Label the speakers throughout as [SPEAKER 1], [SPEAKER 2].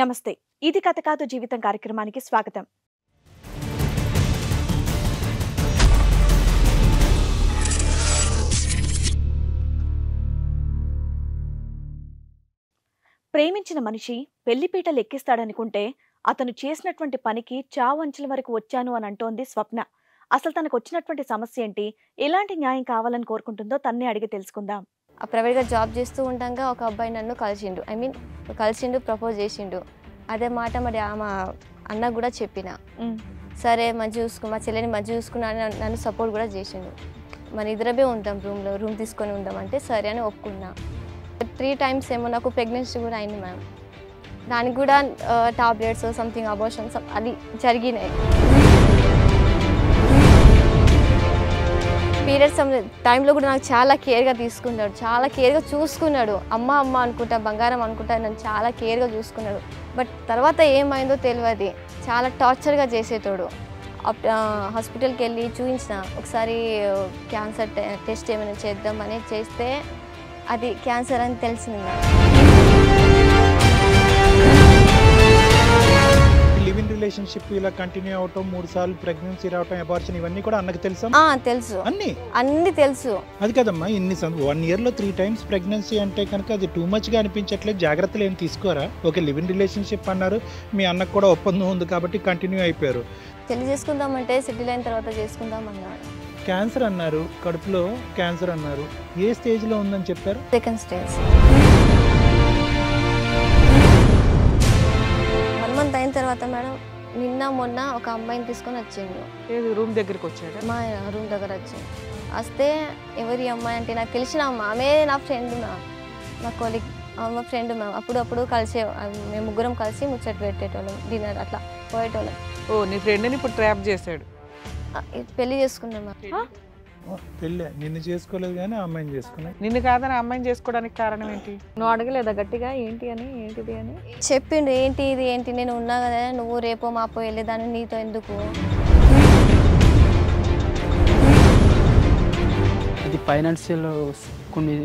[SPEAKER 1] నమస్తే ఇది కథ కాదు జీవితం కార్యక్రమానికి స్వాగతం ప్రేమించిన మనిషి పెళ్లిపీట లెక్కిస్తాడనుకుంటే అతను చేసినటువంటి పనికి చావంచుల వరకు వచ్చాను అని అంటోంది స్వప్న అసలు తనకు వచ్చినటువంటి సమస్య ఏంటి ఎలాంటి న్యాయం కావాలని
[SPEAKER 2] కోరుకుంటుందో తన్నే అడిగి తెలుసుకుందాం ఆ ప్రైవేట్గా జాబ్ చేస్తూ ఉండగా ఒక అబ్బాయి నన్ను కలిసిండు ఐ మీన్ కలిసిండు ప్రపోజ్ చేసిండు అదే మాట మరి ఆమె అన్న కూడా చెప్పిన సరే మంచి చూసుకు మా చెల్లెని మంచి చూసుకున్నా నన్ను సపోర్ట్ కూడా చేసిండు మన ఇద్దరమే ఉంటాం రూమ్లో రూమ్ తీసుకొని అంటే సరే అని ఒప్పుకున్నా త్రీ టైమ్స్ ఏమో నాకు ప్రెగ్నెన్సీ కూడా అయింది మ్యామ్ దానికి కూడా టాబ్లెట్స్ సంథింగ్ అబోషన్స్ అది జరిగినాయి పీరియడ్స్ టైంలో కూడా నాకు చాలా కేర్గా తీసుకున్నాడు చాలా కేర్గా చూసుకున్నాడు అమ్మ అమ్మ అనుకుంటా బంగారం అనుకుంటా నన్ను చాలా కేర్గా చూసుకున్నాడు బట్ తర్వాత ఏమైందో తెలియదు చాలా టార్చర్గా చేసేటోడు హాస్పిటల్కి వెళ్ళి చూపించిన ఒకసారి క్యాన్సర్ టెస్ట్ ఏమైనా చేద్దామని చేస్తే అది క్యాన్సర్ అని తెలిసింది
[SPEAKER 3] రిలేషన్షిప్ ఇలా కంటిన్యూ అవటం మూడు సార్లు ప్రెగ్నెన్సీ రావటం అబార్షన్ ఇవన్నీ కూడా అన్నకు తెలుసు ఆ, తెలుసు అన్ని అన్ని తెలుసు అది కదమ్మా ఇన్ని వన్ ఇయర్ లో త్రీ టైమ్స్ ప్రెగ్నెన్సీ అంటే కనుక అది టూ మచ్ గా అనిపించట్లేదు జాగ్రత్తలు ఏం తీసుకోరా ఓకే లివ్ ఇన్ రిలేషన్షిప్ అన్నారు మీ అన్నకు కూడా ఒప్పందం ఉంది కాబట్టి కంటిన్యూ అయిపోయారు
[SPEAKER 2] పెళ్లి అంటే సెటిల్ అయిన తర్వాత చేసుకుందాం అన్నాడు
[SPEAKER 3] క్యాన్సర్ అన్నారు కడుపులో క్యాన్సర్ అన్నారు ఏ స్టేజ్ లో ఉందని చెప్పారు సెకండ్ స్టేజ్
[SPEAKER 2] మంత్ అయిన తర్వాత మేడం నిన్న మొన్న ఒక అమ్మాయిని తీసుకొని వచ్చిండు
[SPEAKER 4] ఏది రూమ్ దగ్గరికి వచ్చాడు
[SPEAKER 2] మా రూమ్ దగ్గర వచ్చాడు వస్తే ఎవరి అమ్మాయి అంటే నాకు తెలిసిన అమ్మ ఆమె నా ఫ్రెండ్ మ్యామ్ నా కొలిగ్ మా ఫ్రెండ్ మ్యామ్ అప్పుడప్పుడు కలిసే మేము ముగ్గురం కలిసి ముచ్చట పెట్టేటోళ్ళం డిన్నర్ అట్లా పోయేటోళ్ళం
[SPEAKER 4] ఓ నీ ఫ్రెండ్ని ఇప్పుడు
[SPEAKER 3] ట్రాప్ చేశాడు
[SPEAKER 2] పెళ్లి చేసుకున్నాం మ్యామ్
[SPEAKER 3] పెళ్ళి నిన్ను చేసుకోలేదు కానీ అమ్మాయిని చేసుకున్నా
[SPEAKER 4] నిన్ను కాదని అమ్మాయిని చేసుకోవడానికి కారణం ఏంటి
[SPEAKER 2] నువ్వు అడగలేదా గట్టిగా ఏంటి అని ఏంటిది అని చెప్పిండు ఏంటి ఇది ఏంటి నేను ఉన్నా కదా నువ్వు రేపు మాపు వెళ్ళేదాన్ని నీతో ఎందుకు
[SPEAKER 5] ఇది ఫైనాన్షియల్ కొన్ని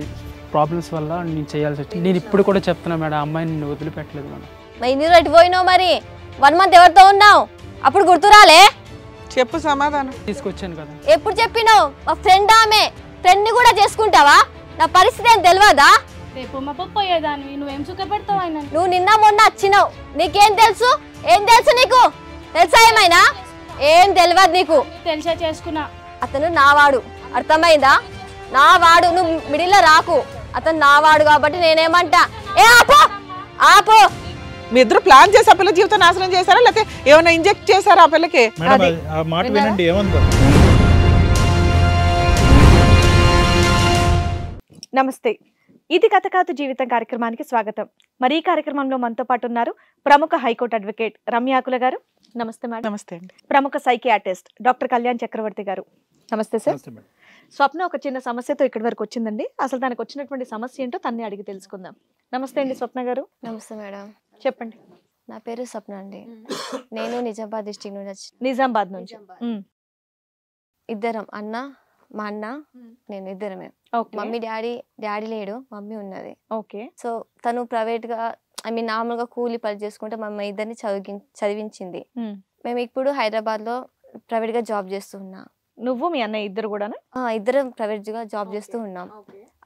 [SPEAKER 5] ప్రాబ్లమ్స్ వల్ల నేను చేయాల్సి వచ్చింది నేను ఇప్పుడు కూడా చెప్తున్నా మేడం అమ్మాయిని నేను వదిలిపెట్టలేదు మేడం
[SPEAKER 2] మరి ఇన్ని పోయినావు మరి వన్ మంత్ ఎవరితో ఉన్నావు అప్పుడు గుర్తురాలే చెప్పు సమాధానం
[SPEAKER 5] తీసుకొచ్చాను కదా
[SPEAKER 2] ఎప్పుడు చెప్పినావు మా ఫ్రెండ్ ఆమె ఫ్రెండ్ని కూడా చేసుకుంటావా నా పరిస్థితి ఏం తెలియదా
[SPEAKER 6] రేపు మా పప్పు అయ్యేదాన్ని నువ్వేం సుఖపెడతావు ఆయన
[SPEAKER 2] నువ్వు నిన్న మొన్న వచ్చినావు నీకేం తెలుసు ఏం తెలుసు నీకు తెలుసా ఏమైనా ఏం తెలియదు నీకు తెలుసా చేసుకున్నా అతను నావాడు అర్థమైందా నావాడు నువ్వు మిడిల్లో రాకు అతను నావాడు కాబట్టి నేనేమంటా ఏ ఆపో
[SPEAKER 4] ఆపో మీ ఇద్దరు ప్లాన్ చేసి ఆ పిల్ల జీవితం నాశనం చేశారా లేకపోతే ఏమైనా ఇంజెక్ట్ చేశారా ఆ పిల్లకి
[SPEAKER 3] మాట వినండి
[SPEAKER 1] నమస్తే ఇది కథ కాదు జీవితం కార్యక్రమానికి స్వాగతం మరి ఈ కార్యక్రమంలో మనతో పాటు ఉన్నారు ప్రముఖ హైకోర్టు అడ్వకేట్ రమ్యాకుల గారు నమస్తే మేడం నమస్తే అండి ప్రముఖ సైకియాటిస్ట్ డాక్టర్ కళ్యాణ్ చక్రవర్తి గారు నమస్తే సార్ స్వప్న ఒక చిన్న సమస్యతో ఇక్కడి వరకు వచ్చిందండి అసలు దానికి వచ్చినటువంటి సమస్య ఏంటో తన్ని అడిగి తెలుసుకుందాం నమస్తే అండి స్వప్న గారు నమస్తే
[SPEAKER 2] మేడం చెప్పండి నా పేరు స్వప్న అండి నేను నిజామాబాద్ డిస్టిక్ నుంచి వచ్చి నిజామాబాద్ నుంచి ఇద్దరం అన్న మా అన్న నేను ఇద్దరమే మమ్మీ డాడీ డాడీ లేడు మమ్మీ ఉన్నది ఓకే సో తను ప్రైవేట్ గా ఐ మీన్ నార్మల్ గా కూలి పని చేసుకుంటే మమ్మల్ని ఇద్దరిని చదివి చదివించింది మేము ఇప్పుడు హైదరాబాద్ లో ప్రైవేట్ గా జాబ్ ఉన్నా నువ్వు మీ అన్న ఇద్దరు కూడా ఇద్దరం ప్రైవేట్ గా జాబ్ చేస్తూ ఉన్నాం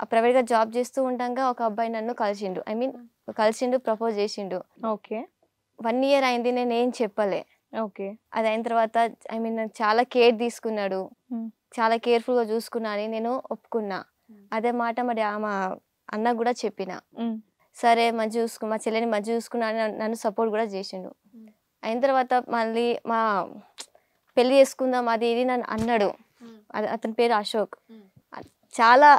[SPEAKER 2] ఆ ప్రైవేట్ గా జాబ్ చేస్తూ ఉండగా ఒక అబ్బాయి నన్ను కలిసిండు ఐ మీన్ కలిసిండు ప్రపోజ్ చేసిండు ఓకే వన్ ఇయర్ అయింది నేను ఏం చెప్పలే ఓకే అది అయిన తర్వాత ఐ మీన్ చాలా కేర్ తీసుకున్నాడు hmm. చాలా కేర్ఫుల్ గా చూసుకున్నా అని నేను ఒప్పుకున్నా hmm. అదే మాట మరి ఆమె అన్న కూడా చెప్పిన hmm. సరే మంచి చూసుకు మా చెల్లెని మంచి చూసుకున్నా అని నన్ను సపోర్ట్ కూడా చేసిండు అయిన తర్వాత మళ్ళీ మా పెళ్లి చేసుకుందాం అది ఇది నన్ను అన్నాడు అతని పేరు అశోక్ చాలా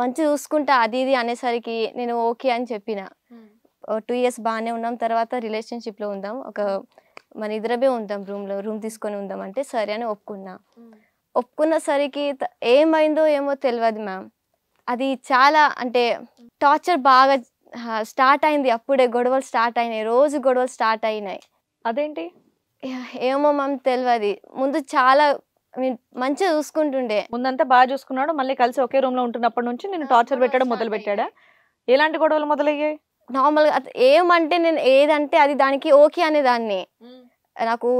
[SPEAKER 2] మంచి చూసుకుంటా అది ఇది అనేసరికి నేను ఓకే అని చెప్పిన టూ ఇయర్స్ బాగానే ఉన్నాం తర్వాత రిలేషన్షిప్లో ఉందాం ఒక మన ఇద్దరమే ఉందాం రూమ్లో రూమ్ తీసుకొని ఉందాం అంటే సరే అని ఒప్పుకున్నా ఒప్పుకున్న సరికి ఏమైందో ఏమో తెలియదు మ్యామ్ అది చాలా అంటే టార్చర్ బాగా స్టార్ట్ అయింది అప్పుడే గొడవలు స్టార్ట్ అయినాయి రోజు గొడవలు స్టార్ట్ అయినాయి అదేంటి ఏమో మ్యామ్ తెలియదు ముందు చాలా మంచిగా చూసుకుంటుండే ముందంతా బాగా చూసుకున్నాడు మళ్ళీ కలిసి ఒకే రూమ్ లో ఉంటున్నప్పటి నుంచి నేను టార్చర్ పెట్టడం మొదలు పెట్టాడా ఎలాంటి గొడవలు మొదలయ్యాయి నార్మల్ గా ఏమంటే నేను ఏదంటే అది దానికి ఓకే అనే దాన్ని hmm. నాకు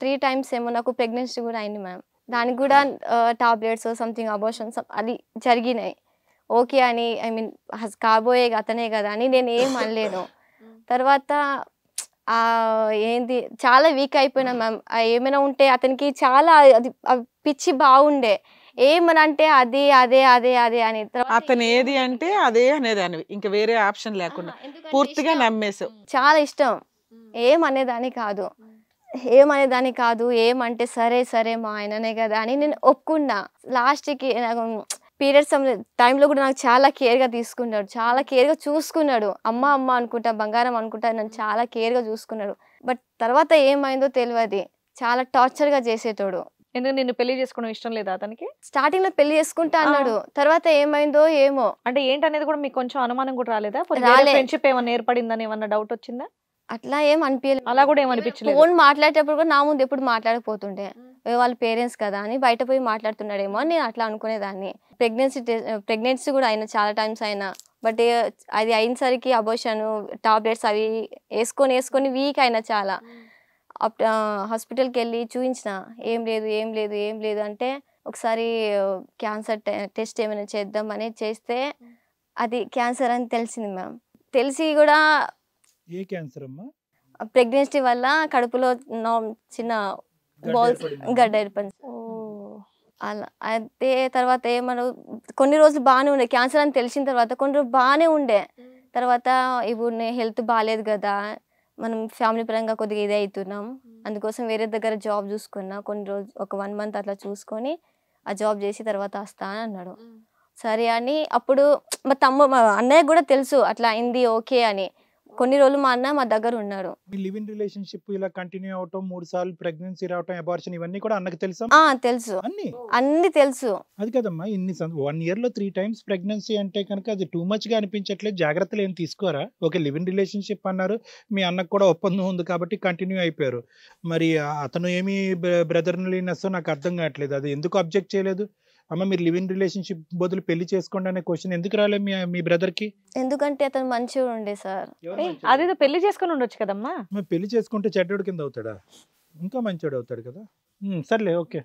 [SPEAKER 2] త్రీ టైమ్స్ ఏమో నాకు ప్రెగ్నెన్సీ కూడా అయింది మ్యామ్ దానికి కూడా టాబ్లెట్స్ సంథింగ్ అబోషన్ అది జరిగినాయి ఓకే అని ఐ మీన్ కాబోయే అతనే కదా అని నేను ఏం అనలేను hmm. తర్వాత ఏంది చాలా వీక్ అయిపోయినా మ్యామ్ hmm. ఏమైనా ఉంటే అతనికి చాలా అది పిచ్చి బాగుండే ఏమనంటే అది అదే అదే అదే అని
[SPEAKER 4] అతను ఏది అంటే అదే అనేదానివి ఇంకా వేరే ఆప్షన్ లేకుండా
[SPEAKER 2] పూర్తిగా నమ్మేసావు hmm. చాలా ఇష్టం hmm. ఏమనేదాని కాదు ఏమనేదాని కాదు ఏమంటే సరే సరే మా ఆయననే కదా అని నేను ఒప్పుకున్నా లాస్ట్కి నాకు పీరియడ్స్ టైంలో కూడా నాకు చాలా కేర్గా తీసుకున్నాడు చాలా కేర్గా చూసుకున్నాడు అమ్మ అమ్మ అనుకుంటా బంగారం అనుకుంటా నన్ను చాలా కేర్గా చూసుకున్నాడు బట్ తర్వాత ఏమైందో తెలియదు చాలా టార్చర్గా చేసేటోడు ఎందుకు నిన్ను పెళ్లి చేసుకోవడం ఇష్టం లేదా అతనికి స్టార్టింగ్ లో పెళ్లి
[SPEAKER 1] చేసుకుంటా అన్నాడు తర్వాత ఏమైందో ఏమో అంటే ఏంటనేది కూడా మీకు కొంచెం అనుమానం కూడా రాలేదా ఫ్రెండ్షిప్
[SPEAKER 2] ఏమైనా ఏర్పడిందని ఏమన్నా డౌట్ వచ్చిందా అట్లా ఏం అనిపించలేదు అలా కూడా ఏమనిపించలేదు ఫోన్ మాట్లాడేటప్పుడు కూడా నా ముందు ఎప్పుడు మాట్లాడకపోతుండే వాళ్ళ పేరెంట్స్ కదా అని బయట పోయి మాట్లాడుతున్నాడేమో అని నేను అట్లా అనుకునేదాన్ని ప్రెగ్నెన్సీ ప్రెగ్నెన్సీ కూడా అయినా చాలా టైమ్స్ అయినా బట్ అది అయినసరికి అబోషన్ టాబ్లెట్స్ అవి వేసుకొని వేసుకొని వీక్ అయినా చాలా హాస్పిటల్కి వెళ్ళి చూపించిన ఏం లేదు ఏం లేదు ఏం లేదు అంటే ఒకసారి క్యాన్సర్ టెస్ట్ ఏమైనా చేద్దాం అని చేస్తే అది క్యాన్సర్ అని తెలిసింది మ్యామ్ తెలిసి కూడా
[SPEAKER 3] ఏ క్యాన్సర్ అమ్మా
[SPEAKER 2] ప్రెగ్నెన్సీ వల్ల కడుపులో చిన్న
[SPEAKER 3] బాల్స్ గడ్డ
[SPEAKER 2] ఏర్పడింది అలా అయితే తర్వాత ఏమను కొన్ని రోజులు బాగానే ఉండే క్యాన్సర్ అని తెలిసిన తర్వాత కొన్ని రోజులు బాగానే ఉండే తర్వాత ఇప్పుడు హెల్త్ బాగాలేదు కదా మనం ఫ్యామిలీ పరంగా కొద్దిగా ఇదే అవుతున్నాం అందుకోసం వేరే దగ్గర జాబ్ చూసుకున్నా కొన్ని రోజు ఒక వన్ మంత్ అట్లా చూసుకొని ఆ జాబ్ చేసి తర్వాత వస్తా అని అన్నాడు సరే అని అప్పుడు మా తమ్ము మా అన్నయ్య కూడా తెలుసు అట్లా అయింది ఓకే అని కొన్ని రోజులు మా అన్న మా దగ్గర ఉన్నారు
[SPEAKER 3] మీ లివ్ రిలేషన్షిప్ ఇలా కంటిన్యూ అవటం మూడు సార్లు ప్రెగ్నెన్సీ రావటం అబార్షన్ ఇవన్నీ కూడా అన్నకి తెలుసు ఆ తెలుసు అన్ని అన్ని తెలుసు అది కదమ్మా ఇన్ని వన్ ఇయర్ లో త్రీ టైమ్స్ ప్రెగ్నెన్సీ అంటే కనుక అది టూ మచ్ గా అనిపించట్లేదు జాగ్రత్తలు ఏం తీసుకోరా ఓకే లివ్ రిలేషన్షిప్ అన్నారు మీ అన్నకు కూడా ఒప్పందం ఉంది కాబట్టి కంటిన్యూ అయిపోయారు మరి అతను ఏమి బ్రదర్ని నస్సో నాకు అర్థం కావట్లేదు అది ఎందుకు అబ్జెక్ట్ చేయలేదు అమ్మ మీరు లివ్ ఇన్ రిలేషన్షిప్ బదులు పెళ్లి చేసుకోండి అనే క్వశ్చన్ ఎందుకు రాలే మీ మీ బ్రదర్ కి
[SPEAKER 2] ఎందుకంటే అతను మంచిగా ఉండే సార్ అదేదో పెళ్లి చేసుకుని ఉండొచ్చు కదమ్మా
[SPEAKER 3] పెళ్లి చేసుకుంటే చెడ్డోడు కింద అవుతాడా ఇంకా మంచోడు అవుతాడు కదా సర్లే ఓకే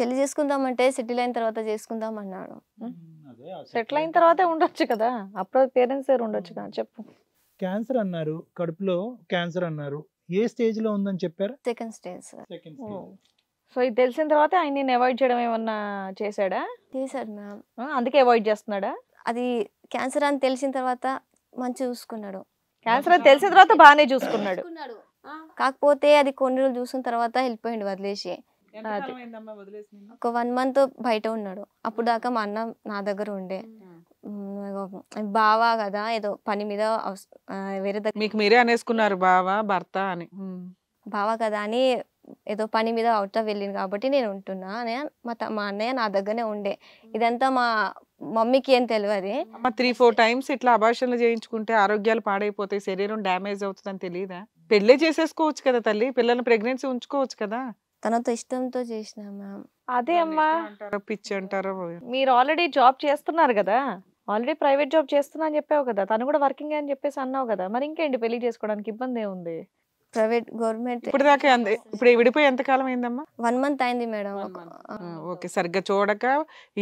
[SPEAKER 2] పెళ్లి చేసుకుందాం అంటే సెటిల్ అయిన తర్వాత చేసుకుందాం అన్నాడు సెటిల్ అయిన తర్వాత ఉండొచ్చు కదా అప్పుడు పేరెంట్స్ దగ్గర ఉండొచ్చు కదా చెప్పు
[SPEAKER 3] క్యాన్సర్ అన్నారు కడుపులో క్యాన్సర్ అన్నారు ఏ స్టేజ్ లో ఉందని చెప్పారు second stage second stage
[SPEAKER 1] so ఇది తెలిసిన తర్వాత ఆయన నేను అవాయిడ్ చేయడం ఏమన్నా చేశాడా చేశాడు
[SPEAKER 2] మ్యామ్ అందుకే అవాయిడ్ చేస్తున్నాడా అది క్యాన్సర్ అని తెలిసిన తర్వాత మంచి చూసుకున్నాడు క్యాన్సర్ అని తెలిసిన తర్వాత బాగానే చూసుకున్నాడు కాకపోతే అది కొన్ని రోజులు చూసిన తర్వాత హెల్ప్ అయ్యింది వదిలేసి ఒక వన్ మంత్ బయట ఉన్నాడు అప్పుడు దాకా మా అన్న నా దగ్గర ఉండే బావా కదా ఏదో పని మీద వేరే
[SPEAKER 4] మీకు మీరే అనేసుకున్నారు బావా భర్త అని
[SPEAKER 2] బావా కదా అని ఏదో పని మీద ఆఫ్ వెళ్ళింది కాబట్టి నేను ఉంటున్నా అనే మా త- మా అన్నయ్య నా దగ్గరనే ఉండే ఇదంతా మా మమ్మీకి ఏం తెలియదు
[SPEAKER 4] త్రీ ఫోర్ టైమ్స్ ఇట్లా అభాషణలు చేయించుకుంటే ఆరోగ్యాలు పాడైపోతాయి శరీరం డ్యామేజ్ అని తెలియదా పెళ్లి చేసేసుకోవచ్చు కదా తల్లి పిల్లల్ని ప్రెగ్నెన్సీ ఉంచుకోవచ్చు
[SPEAKER 2] కదా తనతో ఇష్టంతో చేసిన అదే అమ్మా
[SPEAKER 4] పిచ్చి అంటారో
[SPEAKER 1] మీరు ఆల్రెడీ జాబ్ చేస్తున్నారు కదా ఆల్రెడీ ప్రైవేట్ జాబ్ చేస్తున్నా అని చెప్పావు కదా తను కూడా వర్కింగ్ అని చెప్పేసి అన్నావు కదా మరి ఇంకేంటి పెళ్లి చేసుకోవడానికి ఇబ్బంది ఏముంది ప్రైవేట్ గవర్నమెంట్ ఇప్పుడు
[SPEAKER 4] దాకా ఇప్పుడు విడిపోయి ఎంత కాలం అయిందమ్మా
[SPEAKER 2] వన్ మంత్ అయింది మేడం
[SPEAKER 4] ఓకే సరిగ్గా చూడక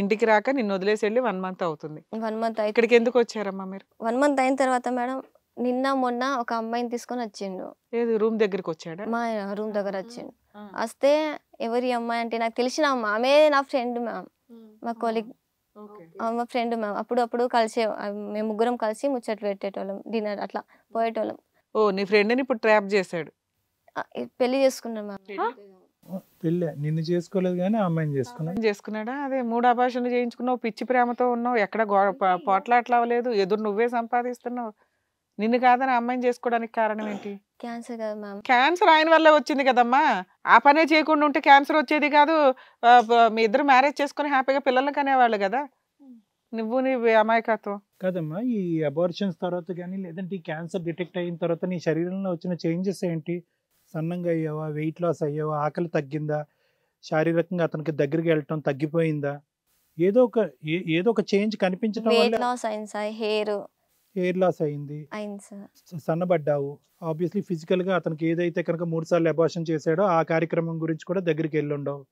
[SPEAKER 4] ఇంటికి రాక నిన్ను వదిలేసి వెళ్ళి వన్ మంత్ అవుతుంది
[SPEAKER 2] వన్ మంత్ ఇక్కడికి
[SPEAKER 4] ఎందుకు వచ్చారమ్మా మీరు
[SPEAKER 2] వన్ మంత్ అయిన తర్వాత మేడం నిన్న మొన్న ఒక అమ్మాయిని తీసుకొని వచ్చిండు
[SPEAKER 4] ఏది రూమ్ దగ్గరికి వచ్చాడు
[SPEAKER 2] మా రూమ్ దగ్గర వచ్చిండు వస్తే ఎవరి అమ్మాయి అంటే నాకు తెలిసిన అమ్మ ఆమె నా ఫ్రెండ్ మ్యామ్ మా కొలిగ్ మా ఫ్రెండ్ మ్యామ్ అప్పుడు అప్పుడు కలిసే మేము ముగ్గురం కలిసి ముచ్చట్లు పెట్టేటోళ్ళం డిన్నర్ అట్లా పోయేటోళ్ళం
[SPEAKER 4] ఓ నీ ఫ్రెండ్ని ఇప్పుడు ట్రాప్ చేశాడు పెళ్లి చేసుకున్నాను
[SPEAKER 3] పెళ్ళి నిన్ను చేసుకోలేదు కానీ అమ్మాయిని చేసుకున్నాను
[SPEAKER 4] చేసుకున్నాడా అదే మూడు అభాషణలు చేయించుకున్నావు పిచ్చి ప్రేమతో ఉన్నావు ఎక్కడ పోట్లాట్లవలేదు అవ్వలేదు ఎదురు నువ్వే సంపాదిస్తున్నావు నిన్ను కాదని అమ్మాయిని చేసుకోవడానికి కారణం ఏంటి క్యాన్సర్ క్యాన్సర్ ఆయన వల్ల వచ్చింది కదమ్మా ఆ పనే చేయకుండా ఉంటే క్యాన్సర్ వచ్చేది కాదు మీ ఇద్దరు మ్యారేజ్ చేసుకుని హ్యాపీగా పిల్లలకు అనేవాళ్ళు కదా
[SPEAKER 3] నువ్వు నీ అమాయకత్వం కాదమ్మా ఈ అబార్షన్స్ తర్వాత కానీ లేదంటే ఈ క్యాన్సర్ డిటెక్ట్ అయిన తర్వాత నీ శరీరంలో వచ్చిన చేంజెస్ ఏంటి సన్నంగా అయ్యావా వెయిట్ లాస్ అయ్యావా ఆకలి తగ్గిందా శారీరకంగా అతనికి దగ్గరికి వెళ్ళటం తగ్గిపోయిందా ఏదో ఒక ఏదో ఒక చేంజ్ కనిపించడం వెయిట్
[SPEAKER 2] లాస్ అయింది సార్ హెయిర్
[SPEAKER 3] హెయిర్ లాస్ అయింది సన్నబడ్డావు ఆబ్వియస్లీ ఫిజికల్ గా అతనికి ఏదైతే కనుక మూడు సార్లు అబార్షన్ చేశాడో ఆ కార్యక్రమం గురించి కూడా దగ్గరికి వెళ్ళి ఉండవు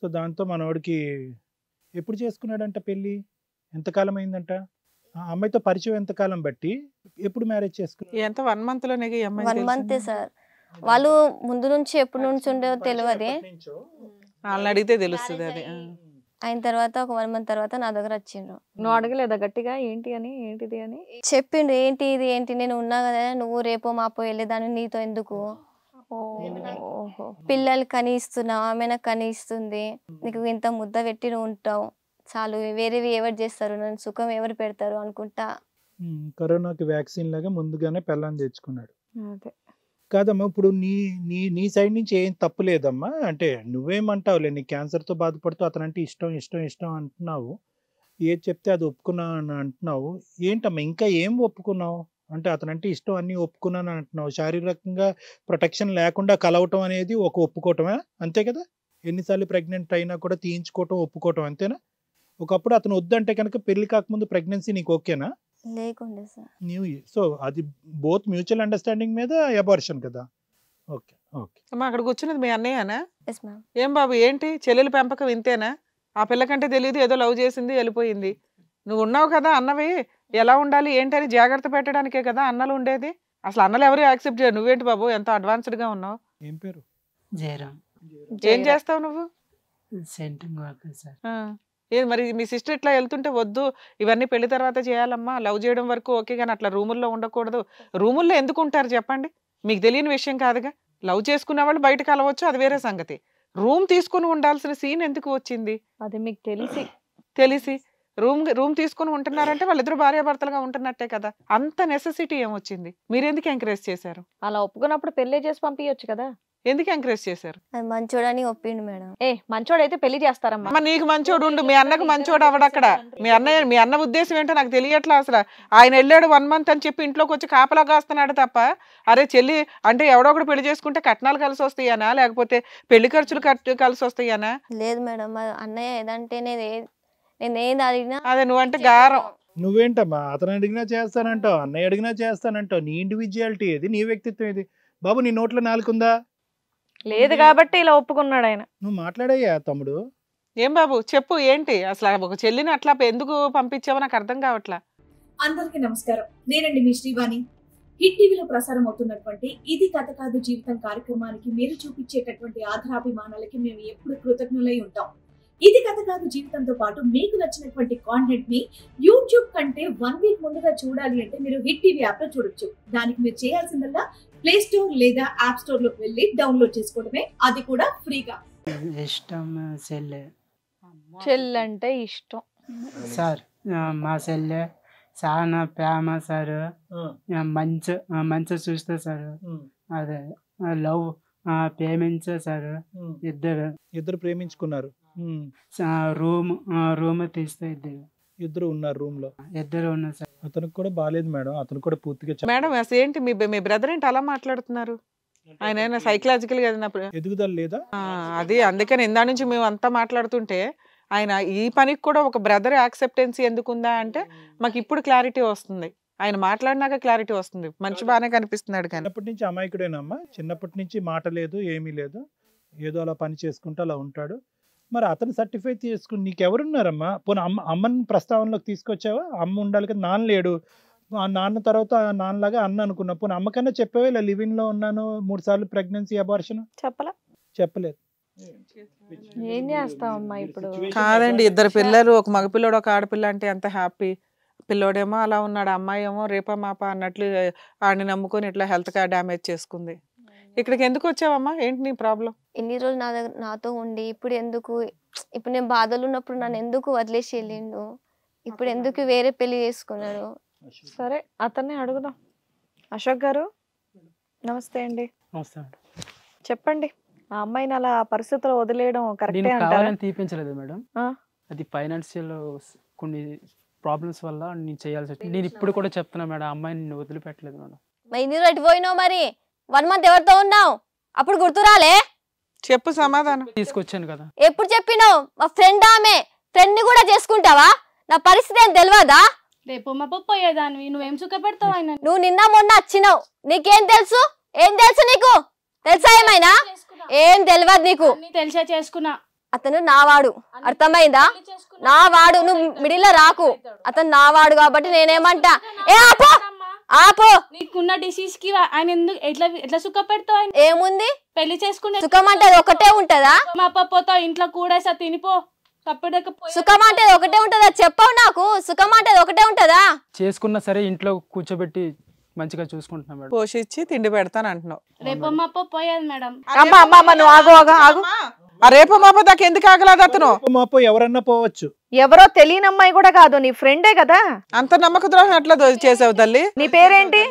[SPEAKER 3] సో దాంతో మనవాడికి ఎప్పుడు చేసుకున్నాడంట పెళ్ళి ఎంతకాలం అయిందంట అమ్మాయితో పరిచయం ఎంతకాలం బట్టి ఎప్పుడు మ్యారేజ్ చేసుకున్నారు
[SPEAKER 2] ఎంత వన్ మంత్ లోనే వన్ సార్ వాళ్ళు ముందు నుంచి ఎప్పుడు నుంచి ఉండేవో తెలియదు
[SPEAKER 4] వాళ్ళని అడిగితే తెలుస్తుంది అది
[SPEAKER 2] అయిన తర్వాత ఒక వన్ మంత్ తర్వాత నా దగ్గర వచ్చిండ్రు నువ్వు అడగలేదు గట్టిగా ఏంటి అని ఏంటిది అని చెప్పిండు ఏంటి ఇది ఏంటి నేను ఉన్నా కదా నువ్వు రేపో మాపో వెళ్ళేదాన్ని నీతో ఎందుకు పిల్లలు కనిస్తున్నావు ఆమె కనిస్తుంది నీకు ఇంత ముద్ద పెట్టి ఉంటావు చాలు వేరేవి ఎవరు చేస్తారు నన్ను సుఖం ఎవరు పెడతారు అనుకుంటా
[SPEAKER 3] కరోనాకి వ్యాక్సిన్ లాగా ముందుగానే పెళ్ళని తెచ్చుకున్నాడు అదే కాదమ్మా ఇప్పుడు నీ నీ నీ సైడ్ నుంచి ఏం తప్పు లేదమ్మా అంటే నువ్వేమంటావులే నీ క్యాన్సర్తో బాధపడుతూ అతనంటే ఇష్టం ఇష్టం ఇష్టం అంటున్నావు ఏది చెప్తే అది ఒప్పుకున్నా అని అంటున్నావు ఏంటమ్మా ఇంకా ఏం ఒప్పుకున్నావు అంటే అతనంటే ఇష్టం అన్నీ ఒప్పుకున్నాను అంటున్నావు శారీరకంగా ప్రొటెక్షన్ లేకుండా కలవటం అనేది ఒక ఒప్పుకోవటమే అంతే కదా ఎన్నిసార్లు ప్రెగ్నెంట్ అయినా కూడా తీయించుకోవటం ఒప్పుకోవటం అంతేనా ఒకప్పుడు అతను వద్దంటే కనుక పెళ్లి కాకముందు ప్రెగ్నెన్సీ నీకు ఓకేనా
[SPEAKER 2] లేకుండా సార్
[SPEAKER 3] న్యూ సో అది బోత్ మ్యూచువల్ అండర్స్టాండింగ్ మీద అబార్షన్ కదా ఓకే ఓకే
[SPEAKER 4] మా అక్కడ కూర్చున్నది మీ అన్నయ్యనా ఏం బాబు ఏంటి చెల్లెలు పెంపకం ఇంతేనా ఆ పిల్లకంటే తెలియదు ఏదో లవ్ చేసింది వెళ్ళిపోయింది నువ్వు ఉన్నావు కదా అన్నవి ఎలా ఉండాలి ఏంటని జాగ్రత్త పెట్టడానికే కదా అన్నలు ఉండేది అసలు అన్నలు ఎవరు యాక్సెప్ట్ చేయరు నువ్వేంటి బాబు ఎంత అడ్వాన్స్డ్ గా ఉన్నావు ఏం పేరు జయరామ్ ఏం చేస్తావు
[SPEAKER 5] నువ్వు సెంటింగ్ వర్క్ సార్
[SPEAKER 4] ఏది మరి మీ సిస్టర్ ఇట్లా వెళ్తుంటే వద్దు ఇవన్నీ పెళ్లి తర్వాత చేయాలమ్మా లవ్ చేయడం వరకు ఓకే కానీ అట్లా రూముల్లో ఉండకూడదు రూముల్లో ఎందుకు ఉంటారు చెప్పండి మీకు తెలియని విషయం కాదుగా లవ్ చేసుకున్న వాళ్ళు బయట అలవచ్చు అది వేరే సంగతి రూమ్ తీసుకుని ఉండాల్సిన సీన్ ఎందుకు వచ్చింది అది మీకు తెలిసి తెలిసి రూమ్ రూమ్ తీసుకుని ఉంటున్నారంటే వాళ్ళిద్దరు భార్యాభర్తలుగా ఉంటున్నట్టే కదా అంత నెసెసిటీ ఏమొచ్చింది మీరు ఎందుకు ఎంకరేజ్ చేశారు
[SPEAKER 1] అలా ఒప్పుకున్నప్పుడు పెళ్లి చేసి పంపించచ్చు కదా
[SPEAKER 4] ఎందుకు ఎంకరేజ్ చేశారు అది మంచోడని ఒప్పిండు మేడం ఏ అయితే పెళ్లి చేస్తారమ్మా నీకు మంచోడు ఉండు మీ అన్నకు మంచోడు అవడక్కడ మీ అన్నయ్య మీ అన్న ఉద్దేశం ఏంటో నాకు తెలియట్లా అసలు ఆయన వెళ్ళాడు వన్ మంత్ అని చెప్పి ఇంట్లోకి వచ్చి కాపలా కాస్తున్నాడు తప్ప అరే చెల్లి అంటే ఎవడో ఒకడు పెళ్లి చేసుకుంటే కట్నాలు కలిసి వస్తాయనా లేకపోతే పెళ్లి ఖర్చులు కలిసి వస్తాయనా
[SPEAKER 2] లేదు మేడం అన్నయ్య ఏదంటే నేను ఏ- నేను అడిగినా అదే నువ్వంటే గారం
[SPEAKER 3] నువ్వేంటమ్మా అతను అడిగినా చేస్తానంటావు అన్నయ్య అడిగినా చేస్తానంటావు నీ ఇండివిజువాలిటీ ఏది నీ వ్యక్తిత్వం ఏది బాబు నీ నోట్లో నాలుగుందా లేదు కాబట్టి ఇలా ఒప్పుకున్నాడు ఆయన నువ్వు మాట్లాడయ్యా తమ్ముడు
[SPEAKER 4] ఏం బాబు చెప్పు ఏంటి అసలు ఒక చెల్లిని అట్లా ఎందుకు పంపించావో నాకు అర్థం కావట్లా అందరికీ నమస్కారం నేనండి మీ శ్రీవాణి
[SPEAKER 7] హిట్ టీవీలో ప్రసారం అవుతున్నటువంటి ఇది కథ కాదు జీవితం కార్యక్రమానికి మీరు చూపించేటటువంటి ఆధారాభిమానాలకి మేము ఎప్పుడు కృతజ్ఞులై ఉంటాం ఇది కథ కాదు జీవితంతో పాటు మీకు నచ్చినటువంటి కాంటెంట్ ని యూట్యూబ్ కంటే వన్ వీక్ ముందుగా చూడాలి అంటే మీరు హిట్ టీవీ యాప్ లో చూడొచ్చు దానికి మీరు చేయాల్సిందల్లా ప్లే స్టోర్ లేదా యాప్ స్టోర్ లో వెళ్ళి డౌన్లోడ్ చేసుకోవడమే
[SPEAKER 1] అది కూడా ఫ్రీగా
[SPEAKER 5] ఇష్టం సెల్
[SPEAKER 1] సెల్ అంటే ఇష్టం
[SPEAKER 5] సార్ మా సెల్ చాలా ప్రేమ సార్ మంచి మంచి చూస్తే సార్ అదే లవ్ ప్రేమించే సార్ ఇద్దరు ఇద్దరు ప్రేమించుకున్నారు రూమ్ రూమ్
[SPEAKER 3] తీస్తే ఇద్దరు ఇద్దరు ఉన్నారు రూమ్ లో ఇద్దరు ఉన్నారు సార్ అతనికి కూడా బాగాలేదు మేడం అతను కూడా పూర్తిగా
[SPEAKER 4] మేడం అసలు ఏంటి మీ మీ బ్రదర్ ఏంటి అలా మాట్లాడుతున్నారు ఆయన ఏమైనా సైకలాజికల్ గా ఎదుగుదల లేదా అది అందుకని ఇందా నుంచి మేము అంతా మాట్లాడుతుంటే ఆయన ఈ పనికి కూడా ఒక బ్రదర్ యాక్సెప్టెన్సీ ఎందుకు ఉందా అంటే మాకు ఇప్పుడు క్లారిటీ వస్తుంది ఆయన మాట్లాడినాక క్లారిటీ
[SPEAKER 3] వస్తుంది మంచి బాగానే కనిపిస్తున్నాడు కానీ చిన్నప్పటి నుంచి అమాయకుడేనమ్మా చిన్నప్పటి నుంచి మాట లేదు ఏమీ లేదు ఏదో అలా పని చేసుకుంటూ అలా ఉంటాడు మరి అతను సర్టిఫై చేసుకుని నీకెవరున్నారమ్మా పోనీ అమ్మ అమ్మని ప్రస్తావనలోకి తీసుకొచ్చావా అమ్మ ఉండాలి కదా నాన్న లేడు ఆ నాన్న తర్వాత ఆ నాన్నలాగా అన్న అనుకున్నా పోనీ అమ్మకన్నా చెప్పావా ఇలా లో ఉన్నాను మూడు సార్లు ప్రెగ్నెన్సీ అబార్షన్ చెప్పలే చెప్పలేదు
[SPEAKER 1] ఏం చేస్తావమ్మా ఇప్పుడు కాదండి ఇద్దరు పిల్లలు
[SPEAKER 3] ఒక
[SPEAKER 4] మగపిల్లడు ఒక ఆడపిల్ల అంటే ఎంత హ్యాపీ పిల్లోడేమో అలా ఉన్నాడు అమ్మాయి ఏమో రేపా మాప అన్నట్లు ఆడిని నమ్ముకొని ఇట్లా హెల్త్ కార్డ్ డ్యామేజ్ చేసుకుంది ఇక్కడికి ఎందుకు వచ్చావమ్మా ఏంటి నీ ప్రాబ్లం
[SPEAKER 2] ఎన్ని రోజులు నా దగ్గర నాతో ఉండి ఇప్పుడు ఎందుకు ఇప్పుడు నేను బాధలు ఉన్నప్పుడు నన్ను ఎందుకు వదిలేసి వెళ్ళిండు ఇప్పుడు ఎందుకు వేరే పెళ్లి చేసుకున్నాడు సరే అతన్ని అడుగుదాం
[SPEAKER 1] అశోక్ గారు నమస్తే అండి నమస్తే మేడం చెప్పండి ఆ అమ్మాయిని అలా పరిస్థితులు వదిలేయడం కరెక్టే
[SPEAKER 5] తీపించలేదు మేడం అది ఫైనాన్షియల్ కొన్ని ప్రాబ్లమ్స్ వల్ల నేను చేయాల్సి వచ్చింది నేను ఇప్పుడు కూడా చెప్తున్నా మేడం అమ్మాయిని వదిలిపెట్టలేదు మేడం
[SPEAKER 2] మరి రోజులు పోయినావు మరి వన్ మంత్ ఎవరితో ఉన్నావు అప్పుడు గుర్తురాలే
[SPEAKER 4] చెప్పు సమాధానం తీసుకొచ్చాను కదా
[SPEAKER 2] ఎప్పుడు చెప్పినావు మా ఫ్రెండ్ ఆమె ఫ్రెండ్ కూడా చేసుకుంటావా నా పరిస్థితి ఏం తెలియదా రేపు మా పప్పు అయ్యేదాన్ని నువ్వేం సుఖపెడతావు ఆయన నువ్వు నిన్న మొన్న వచ్చినావు నీకేం తెలుసు ఏం తెలుసు నీకు తెలుసా ఏమైనా ఏం తెలియదు నీకు తెలిసా చేసుకున్నా అతను నావాడు అర్థమైందా నావాడు నువ్వు మిడిల్లో రాకు అతను నావాడు కాబట్టి నేనేమంటా ఏ ఆపో ఆపో
[SPEAKER 6] నీకున్న డిసీజ్ కి ఆయన ఎందుకు ఎట్లా ఎట్లా సుఖ పెడతావు ఆయన ఏముంది పెళ్లి చేసుకునే సుఖం అంటే ఒకటే ఉంటదా మా పోతావు ఇంట్లో కూడా తినిపో సుఖం అంటే ఒకటే
[SPEAKER 2] ఉంటుందా చెప్పవు నాకు సుఖం అంటే ఒకటే ఉంటుందా
[SPEAKER 5] చేసుకున్నా సరే ఇంట్లో కూర్చోబెట్టి మంచిగా చూసుకుంటున్నా పోషించి పోషిచ్చి తిండి పెడతాను అంటున్నావు
[SPEAKER 2] రేపమ్మ మేడం
[SPEAKER 4] అమ్మ రేపు మాపో దాకా ఎందుకు ఆగలేదు అతను ఎవరన్నా పోవచ్చు ఎవరో తెలియని అమ్మాయి కూడా కాదు నీ ఫ్రెండే కదా అంత నమ్మక ద్రోహం ఎట్లా చేసావు తల్లి నీ పేరేంటి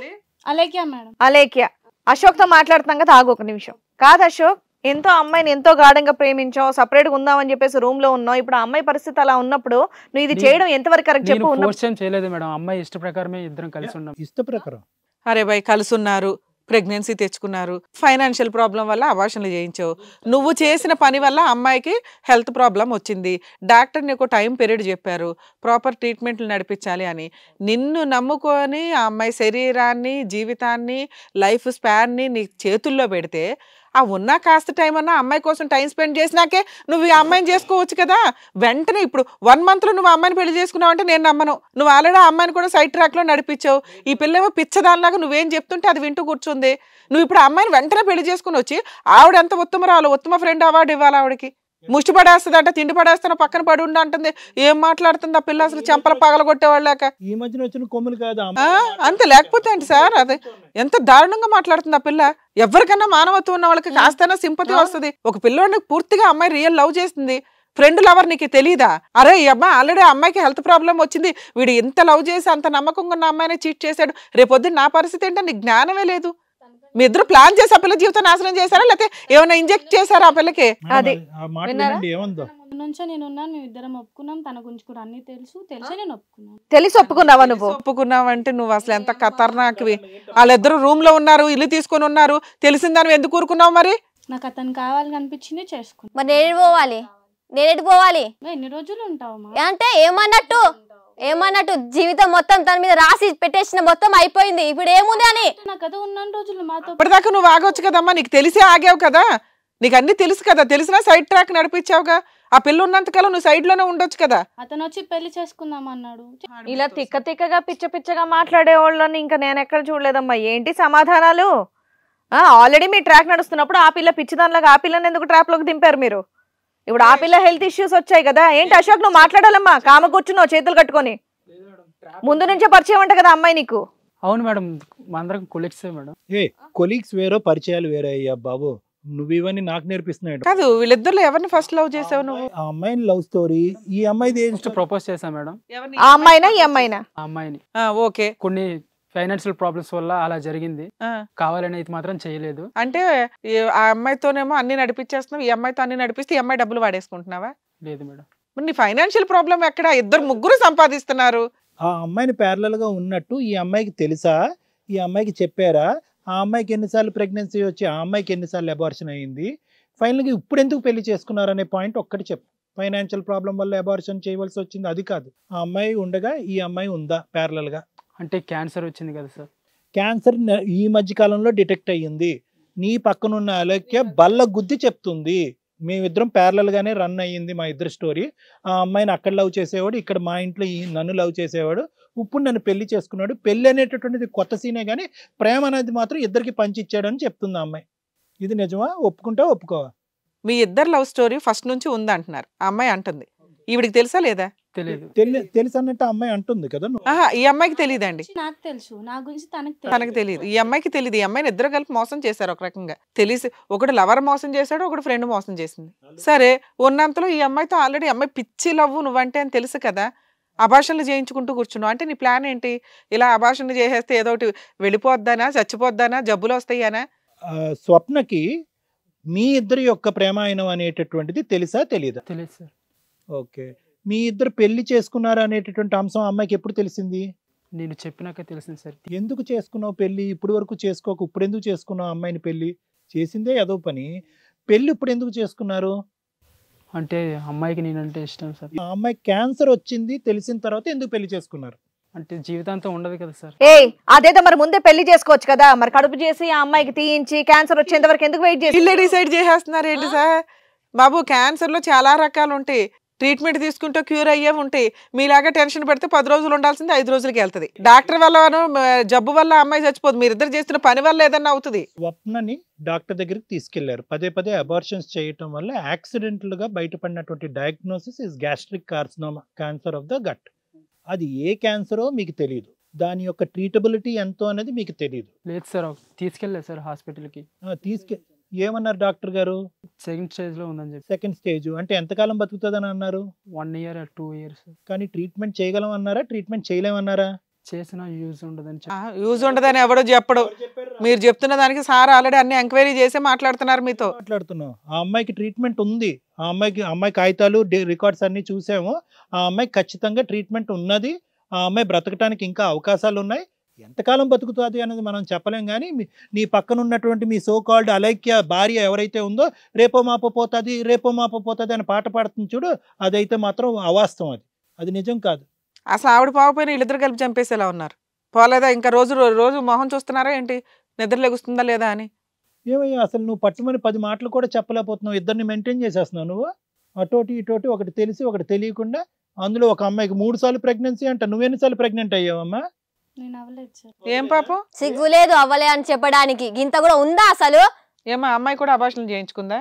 [SPEAKER 1] అలేఖ్యా అశోక్ తో మాట్లాడుతున్నాం కదా ఆగు ఒక నిమిషం కాదు అశోక్ ఎంతో అమ్మాయిని ఎంతో గాఢంగా ప్రేమించావు సపరేట్ గా ఉందామని చెప్పేసి రూమ్ లో ఉన్నావు ఇప్పుడు అమ్మాయి పరిస్థితి అలా ఉన్నప్పుడు
[SPEAKER 4] నువ్వు ఇది చేయడం ఎంతవరకు కరెక్ట్ చెప్పు
[SPEAKER 5] చేయలేదు మేడం అమ్మాయి ఇష్ట ప్రకారమే ఇద్దరం కలిసి ఉన్నాం ఇష్ట ప్రకారం
[SPEAKER 4] అరే బాయ్ కలిసి ఉన్నారు ప్రెగ్నెన్సీ తెచ్చుకున్నారు ఫైనాన్షియల్ ప్రాబ్లం వల్ల అవాషన్లు చేయించావు నువ్వు చేసిన పని వల్ల అమ్మాయికి హెల్త్ ప్రాబ్లం వచ్చింది డాక్టర్ని ఒక టైం పీరియడ్ చెప్పారు ప్రాపర్ ట్రీట్మెంట్లు నడిపించాలి అని నిన్ను నమ్ముకొని ఆ అమ్మాయి శరీరాన్ని జీవితాన్ని లైఫ్ స్పాన్ని నీ చేతుల్లో పెడితే ఆ ఉన్న కాస్త టైం అన్నా అమ్మాయి కోసం టైం స్పెండ్ చేసినాకే నువ్వు ఈ అమ్మాయిని చేసుకోవచ్చు కదా వెంటనే ఇప్పుడు వన్ మంత్లో నువ్వు అమ్మాయిని పెళ్లి చేసుకున్నావు అంటే నేను నమ్మను నువ్వు ఆల్రెడీ అమ్మాయిని కూడా సైడ్ ట్రాక్లో నడిపించావు ఈ పిల్లేమో పిచ్చదానిలాగా నువ్వేం చెప్తుంటే అది వింటూ కూర్చుంది నువ్వు ఇప్పుడు అమ్మాయిని వెంటనే పెళ్లి చేసుకుని వచ్చి ఆవిడ ఎంత ఉత్తమ రావాలి ఉత్తమ ఫ్రెండ్ అవార్డు ఇవ్వాలి ఆవిడకి ముష్టి పడేస్తుంది అంటే తిండి పడేస్తాను పక్కన పడి ఉండి అంటుంది ఏం మాట్లాడుతుంది ఆ పిల్ల అసలు పగల పగలగొట్టేవాళ్ళక ఈ మధ్యన వచ్చిన కొమ్ములు కాదా అంత లేకపోతే అండి సార్ అది ఎంత దారుణంగా మాట్లాడుతుంది ఆ పిల్ల ఎవరికన్నా మానవత్వం ఉన్న వాళ్ళకి కాస్తైనా సింపతి వస్తుంది ఒక పిల్లోడిని పూర్తిగా అమ్మాయి రియల్ లవ్ చేస్తుంది ఫ్రెండ్ లవర్ నీకు తెలియదా అరే ఈ అమ్మాయి ఆల్రెడీ అమ్మాయికి హెల్త్ ప్రాబ్లం వచ్చింది వీడు ఇంత లవ్ చేసి అంత నమ్మకంగా ఉన్న అమ్మాయిని చీట్ చేశాడు రేపొద్దు నా పరిస్థితి ఏంటంటే నీకు జ్ఞానమే లేదు మీ ఇద్దరు ప్లాన్ చేసి ఆ పిల్ల జీవితం నాశనం చేశారా లేకపోతే ఏమైనా ఇంజెక్ట్ చేశారా ఆ పిల్లకి అది
[SPEAKER 6] నుంచో నేను ఉన్నాను ఇద్దరం ఒప్పుకున్నాం తన గురించి అన్ని తెలుసు
[SPEAKER 4] తెలిసి ఒప్పుకున్నావా నువ్వు ఒప్పుకున్నావు అంటే నువ్వు అసలు ఎంత ఖతర్నాక్వి వాళ్ళిద్దరు రూమ్ లో ఉన్నారు ఇల్లు తీసుకొని ఉన్నారు తెలిసిందని ఎందుకు ఊరుకున్నావు మరి
[SPEAKER 6] నాకు అతను కావాలని
[SPEAKER 2] అనిపించింది చేసుకున్నా మరి నేను పోవాలి నేను పోవాలి ఎన్ని రోజులు ఉంటావు అంటే ఏమన్నట్టు ఏమన్నట్టు జీవితం మొత్తం తన మీద రాసి పెట్టేసిన మొత్తం అయిపోయింది ఇప్పుడు ఏముంది అని
[SPEAKER 6] ఉన్న రోజులు
[SPEAKER 4] ఇప్పటిదాకా నువ్వు ఆగవచ్చు కదమ్మా నీకు తెలిసే ఆగావు కదా నీకు అన్ని తెలుసు కదా తెలిసినా సైడ్ ట్రాక్ నడిపించావుగా ఆ పిల్ల ఉన్నంతకాలం నువ్వు సైడ్ లోనే ఉండొచ్చు కదా
[SPEAKER 6] అతను వచ్చి పెళ్లి చేసుకుందాం అన్నాడు
[SPEAKER 1] ఇలా తిక్క తిక్కగా పిచ్చ పిచ్చగా మాట్లాడే వాళ్ళని ఇంకా నేను ఎక్కడ చూడలేదమ్మా ఏంటి సమాధానాలు ఆల్రెడీ మీ ట్రాక్ నడుస్తున్నప్పుడు ఆ పిల్ల పిచ్చిదానిలాగా ఆ పిల్లని ఎందుకు ట్రాప్ లోకి దింపారు మీరు ఇప్పుడు ఆ పిల్ల హెల్త్ ఇష్యూస్ వచ్చాయి కదా ఏంటి అశోక్ నువ్వు మాట్లాడాలమ్మా కామ కూర్చున్నావు చేతులు కట్టుకొని ముందు నుంచే పరిచయం అంట కదా అమ్మాయి నీకు
[SPEAKER 5] అవును మేడం
[SPEAKER 3] అందరం కొలీగ్స్ మేడం ఏ కొలీగ్స్ వేరో పరిచయాలు వేరే అయ్యా బాబు నువ్వు ఇవన్నీ నాకు
[SPEAKER 5] నేర్పిస్తున్నాయి కాదు వీళ్ళిద్దరు ఎవరిని ఫస్ట్ లవ్ చేసావు నువ్వు ఆ అమ్మాయిని లవ్ స్టోరీ ఈ అమ్మాయిది ఫస్ట్ ప్రపోజ్ చేశా మేడం ఆ అమ్మాయినా ఈ అమ్మాయినా ఆ అమ్మాయిని ఓకే కొన్ని ఫైనాన్షియల్ ప్రాబ్లమ్స్ వల్ల అలా జరిగింది కావాలని అయితే మాత్రం చేయలేదు అంటే ఆ అమ్మాయితోనేమో అన్ని
[SPEAKER 4] నడిపించేస్తున్నావు ఈ అమ్మాయితో అన్ని నడిపిస్తే ఈ అమ్మాయి డబ్బులు వాడేసుకుంటున్నావా లేదు మేడం నీ ఫైనాన్షియల్ ప్రాబ్లం ఎక్కడ
[SPEAKER 3] ఇద్దరు ముగ్గురు సంపాదిస్తున్నారు ఆ అమ్మాయిని గా ఉన్నట్టు ఈ అమ్మాయికి తెలుసా ఈ అమ్మాయికి చెప్పారా ఆ అమ్మాయికి ఎన్నిసార్లు ప్రెగ్నెన్సీ వచ్చి ఆ అమ్మాయికి ఎన్నిసార్లు అబార్షన్ అయ్యింది ఫైనల్గా ఇప్పుడు ఎందుకు పెళ్లి చేసుకున్నారు అనే పాయింట్ ఒక్కటి చెప్పు ఫైనాన్షియల్ ప్రాబ్లం వల్ల అబార్షన్ చేయవలసి వచ్చింది అది కాదు ఆ అమ్మాయి ఉండగా ఈ అమ్మాయి ఉందా ప్యారలల్గా అంటే క్యాన్సర్ వచ్చింది కదా సార్ క్యాన్సర్ ఈ మధ్య కాలంలో డిటెక్ట్ అయ్యింది నీ పక్కనున్న అలక్య బల్ల గుద్ది చెప్తుంది మేమిద్దరం ప్యారలల్గానే రన్ అయ్యింది మా ఇద్దరు స్టోరీ ఆ అమ్మాయిని అక్కడ లవ్ చేసేవాడు ఇక్కడ మా ఇంట్లో ఈ నన్ను లవ్ చేసేవాడు ఇప్పుడు నన్ను పెళ్లి చేసుకున్నాడు పెళ్లి అనేటటువంటిది కొత్త సీనే కానీ ప్రేమ అనేది మాత్రం ఇద్దరికి పంచిచ్చాడని చెప్తుంది అమ్మాయి ఇది నిజమా ఒప్పుకుంటా ఒప్పుకోవా
[SPEAKER 4] మీ ఇద్దరు లవ్ స్టోరీ ఫస్ట్ నుంచి ఉందంటున్నారు అమ్మాయి అంటుంది ఈవిడికి తెలుసా లేదా తెలుసు అన్నట్టు అమ్మాయి అంటుంది కదా ఈ అమ్మాయికి అండి
[SPEAKER 6] నాకు తెలుసు నా గురించి తనకు తెలియదు
[SPEAKER 4] ఈ అమ్మాయికి తెలియదు ఈ అమ్మాయిని ఇద్దరు కలిపి మోసం చేశారు ఒక రకంగా తెలిసి ఒకటి లవర్ మోసం చేశాడు ఒకటి ఫ్రెండ్ మోసం చేసింది సరే ఉన్నంతలో ఈ అమ్మాయితో ఆల్రెడీ అమ్మాయి పిచ్చి లవ్వు నువ్వంటే అని తెలుసు కదా అభాషణలు చేయించుకుంటూ కూర్చున్నావు అంటే నీ ప్లాన్ ఏంటి ఇలా అభాషణలు చేసేస్తే ఏదో ఒకటి
[SPEAKER 3] వెళ్ళిపోద్దానా చచ్చిపోద్దానా జబ్బులు వస్తాయనా స్వప్నకి మీ ఇద్దరి యొక్క ప్రేమాయణం అనేటటువంటిది తెలుసా తెలియదా తెలుసు ఓకే మీ ఇద్దరు పెళ్లి చేసుకున్నారు అనేటటువంటి అంశం అమ్మాయికి ఎప్పుడు తెలిసింది నేను చెప్పినాక తెలిసింది సార్ ఎందుకు చేసుకున్నావు పెళ్లి ఇప్పుడు వరకు చేసుకోక ఇప్పుడు ఎందుకు చేసుకున్నావు అమ్మాయిని పెళ్లి చేసిందే ఏదో పని పెళ్లి ఇప్పుడు ఎందుకు చేసుకున్నారు అంటే అమ్మాయికి నేను అంటే ఇష్టం సార్ ఆ అమ్మాయి క్యాన్సర్ వచ్చింది తెలిసిన తర్వాత ఎందుకు పెళ్లి చేసుకున్నారు అంటే జీవితాంతం ఉండదు కదా సార్
[SPEAKER 1] ఏ అదేదో మరి ముందే పెళ్లి
[SPEAKER 4] చేసుకోవచ్చు కదా మరి కడుపు చేసి ఆ అమ్మాయికి తీయించి క్యాన్సర్ వచ్చేంత వరకు ఎందుకు వెయిట్ చేసి ఇల్లే డిసైడ్ చేసేస్తున్నారు ఏంటి సార్ బాబు క్యాన్సర్ లో చాలా రకాలు ఉంటాయి ట్రీట్మెంట్ తీసుకుంటూ క్యూర్ అయ్యే ఉంటే మీలాగా టెన్షన్ పెడితే పది రోజులు ఉండాల్సింది ఐదు రోజులకి వెళ్తుంది డాక్టర్ వల్ల జబ్బు వల్ల అమ్మాయి చచ్చిపోదు
[SPEAKER 3] మీరిద్దరు చేస్తున్న పని వల్ల ఏదన్నా అవుతుంది స్వప్నని డాక్టర్ దగ్గరికి తీసుకెళ్లారు పదే పదే అబార్షన్స్ చేయటం వల్ల యాక్సిడెంట్లుగా బయటపడినటువంటి diagnosis is gastric carcinoma cancer of the gut అది ఏ క్యాన్సరో మీకు తెలియదు దాని యొక్క ట్రీటబిలిటీ ఎంతో అనేది మీకు తెలియదు లేదు సార్ తీసుకెళ్ళారు సార్ హాస్పిటల్కి తీసుకెళ్ళి ఏమన్నారు డాక్టర్ గారు సెకండ్ స్టేజ్ లో ఉందని చెప్పి సెకండ్ స్టేజ్ అంటే ఎంతకాలం బతుకుతుందని అన్నారు వన్ ఇయర్ టూ ఇయర్స్ కానీ ట్రీట్మెంట్ చేయగలం అన్నారా ట్రీట్మెంట్ చేయలేమన్నారా చేసిన యూజ్ ఉండదని యూజ్ ఉండదని ఎవడో
[SPEAKER 4] చెప్పడు మీరు చెప్తున్న దానికి సార్ ఆల్రెడీ అన్ని ఎంక్వైరీ చేసి మాట్లాడుతున్నారు మీతో మాట్లాడుతున్నాం
[SPEAKER 3] ఆ అమ్మాయికి ట్రీట్మెంట్ ఉంది ఆ అమ్మాయికి అమ్మాయి కాగితాలు రికార్డ్స్ అన్ని చూసాము ఆ అమ్మాయికి ఖచ్చితంగా ట్రీట్మెంట్ ఉన్నది ఆ అమ్మాయి బ్రతకటానికి ఇంకా అవకాశాలు ఉన్నాయి ఎంతకాలం బతుకుతుంది అనేది మనం చెప్పలేం కానీ నీ పక్కన ఉన్నటువంటి మీ సో కాల్డ్ అలైక్య భార్య ఎవరైతే ఉందో రేపో మాపపోతుంది పోతుంది రేపో మాపో పోతుంది అని పాట పాడుతుంది చూడు అదైతే మాత్రం అవాస్తవం అది అది నిజం కాదు అసలు ఆవిడ పాకపోయిన వీళ్ళిద్దరు కలిపి చంపేసేలా ఉన్నారు పోలేదా ఇంకా రోజు రోజు మొహం చూస్తున్నారా ఏంటి నిద్ర లెగుస్తుందా లేదా అని ఏమయ్యా అసలు నువ్వు పట్టుమని పది మాటలు కూడా చెప్పలేకపోతున్నావు ఇద్దరిని మెయింటైన్ చేసేస్తున్నావు నువ్వు అటోటి ఇటోటి ఒకటి తెలిసి ఒకటి తెలియకుండా అందులో ఒక అమ్మాయికి మూడు సార్లు ప్రెగ్నెన్సీ అంట నువ్వెన్నిసార్లు ప్రెగ్నెంట్ అయ్యావమ్మా
[SPEAKER 4] ఏం పాపం సిగ్గు
[SPEAKER 2] లేదు అవ్వలే అని చెప్పడానికి ఇంత కూడా ఉందా అసలు ఏమో అమ్మాయి కూడా అభాషణలు చేయించుకుందా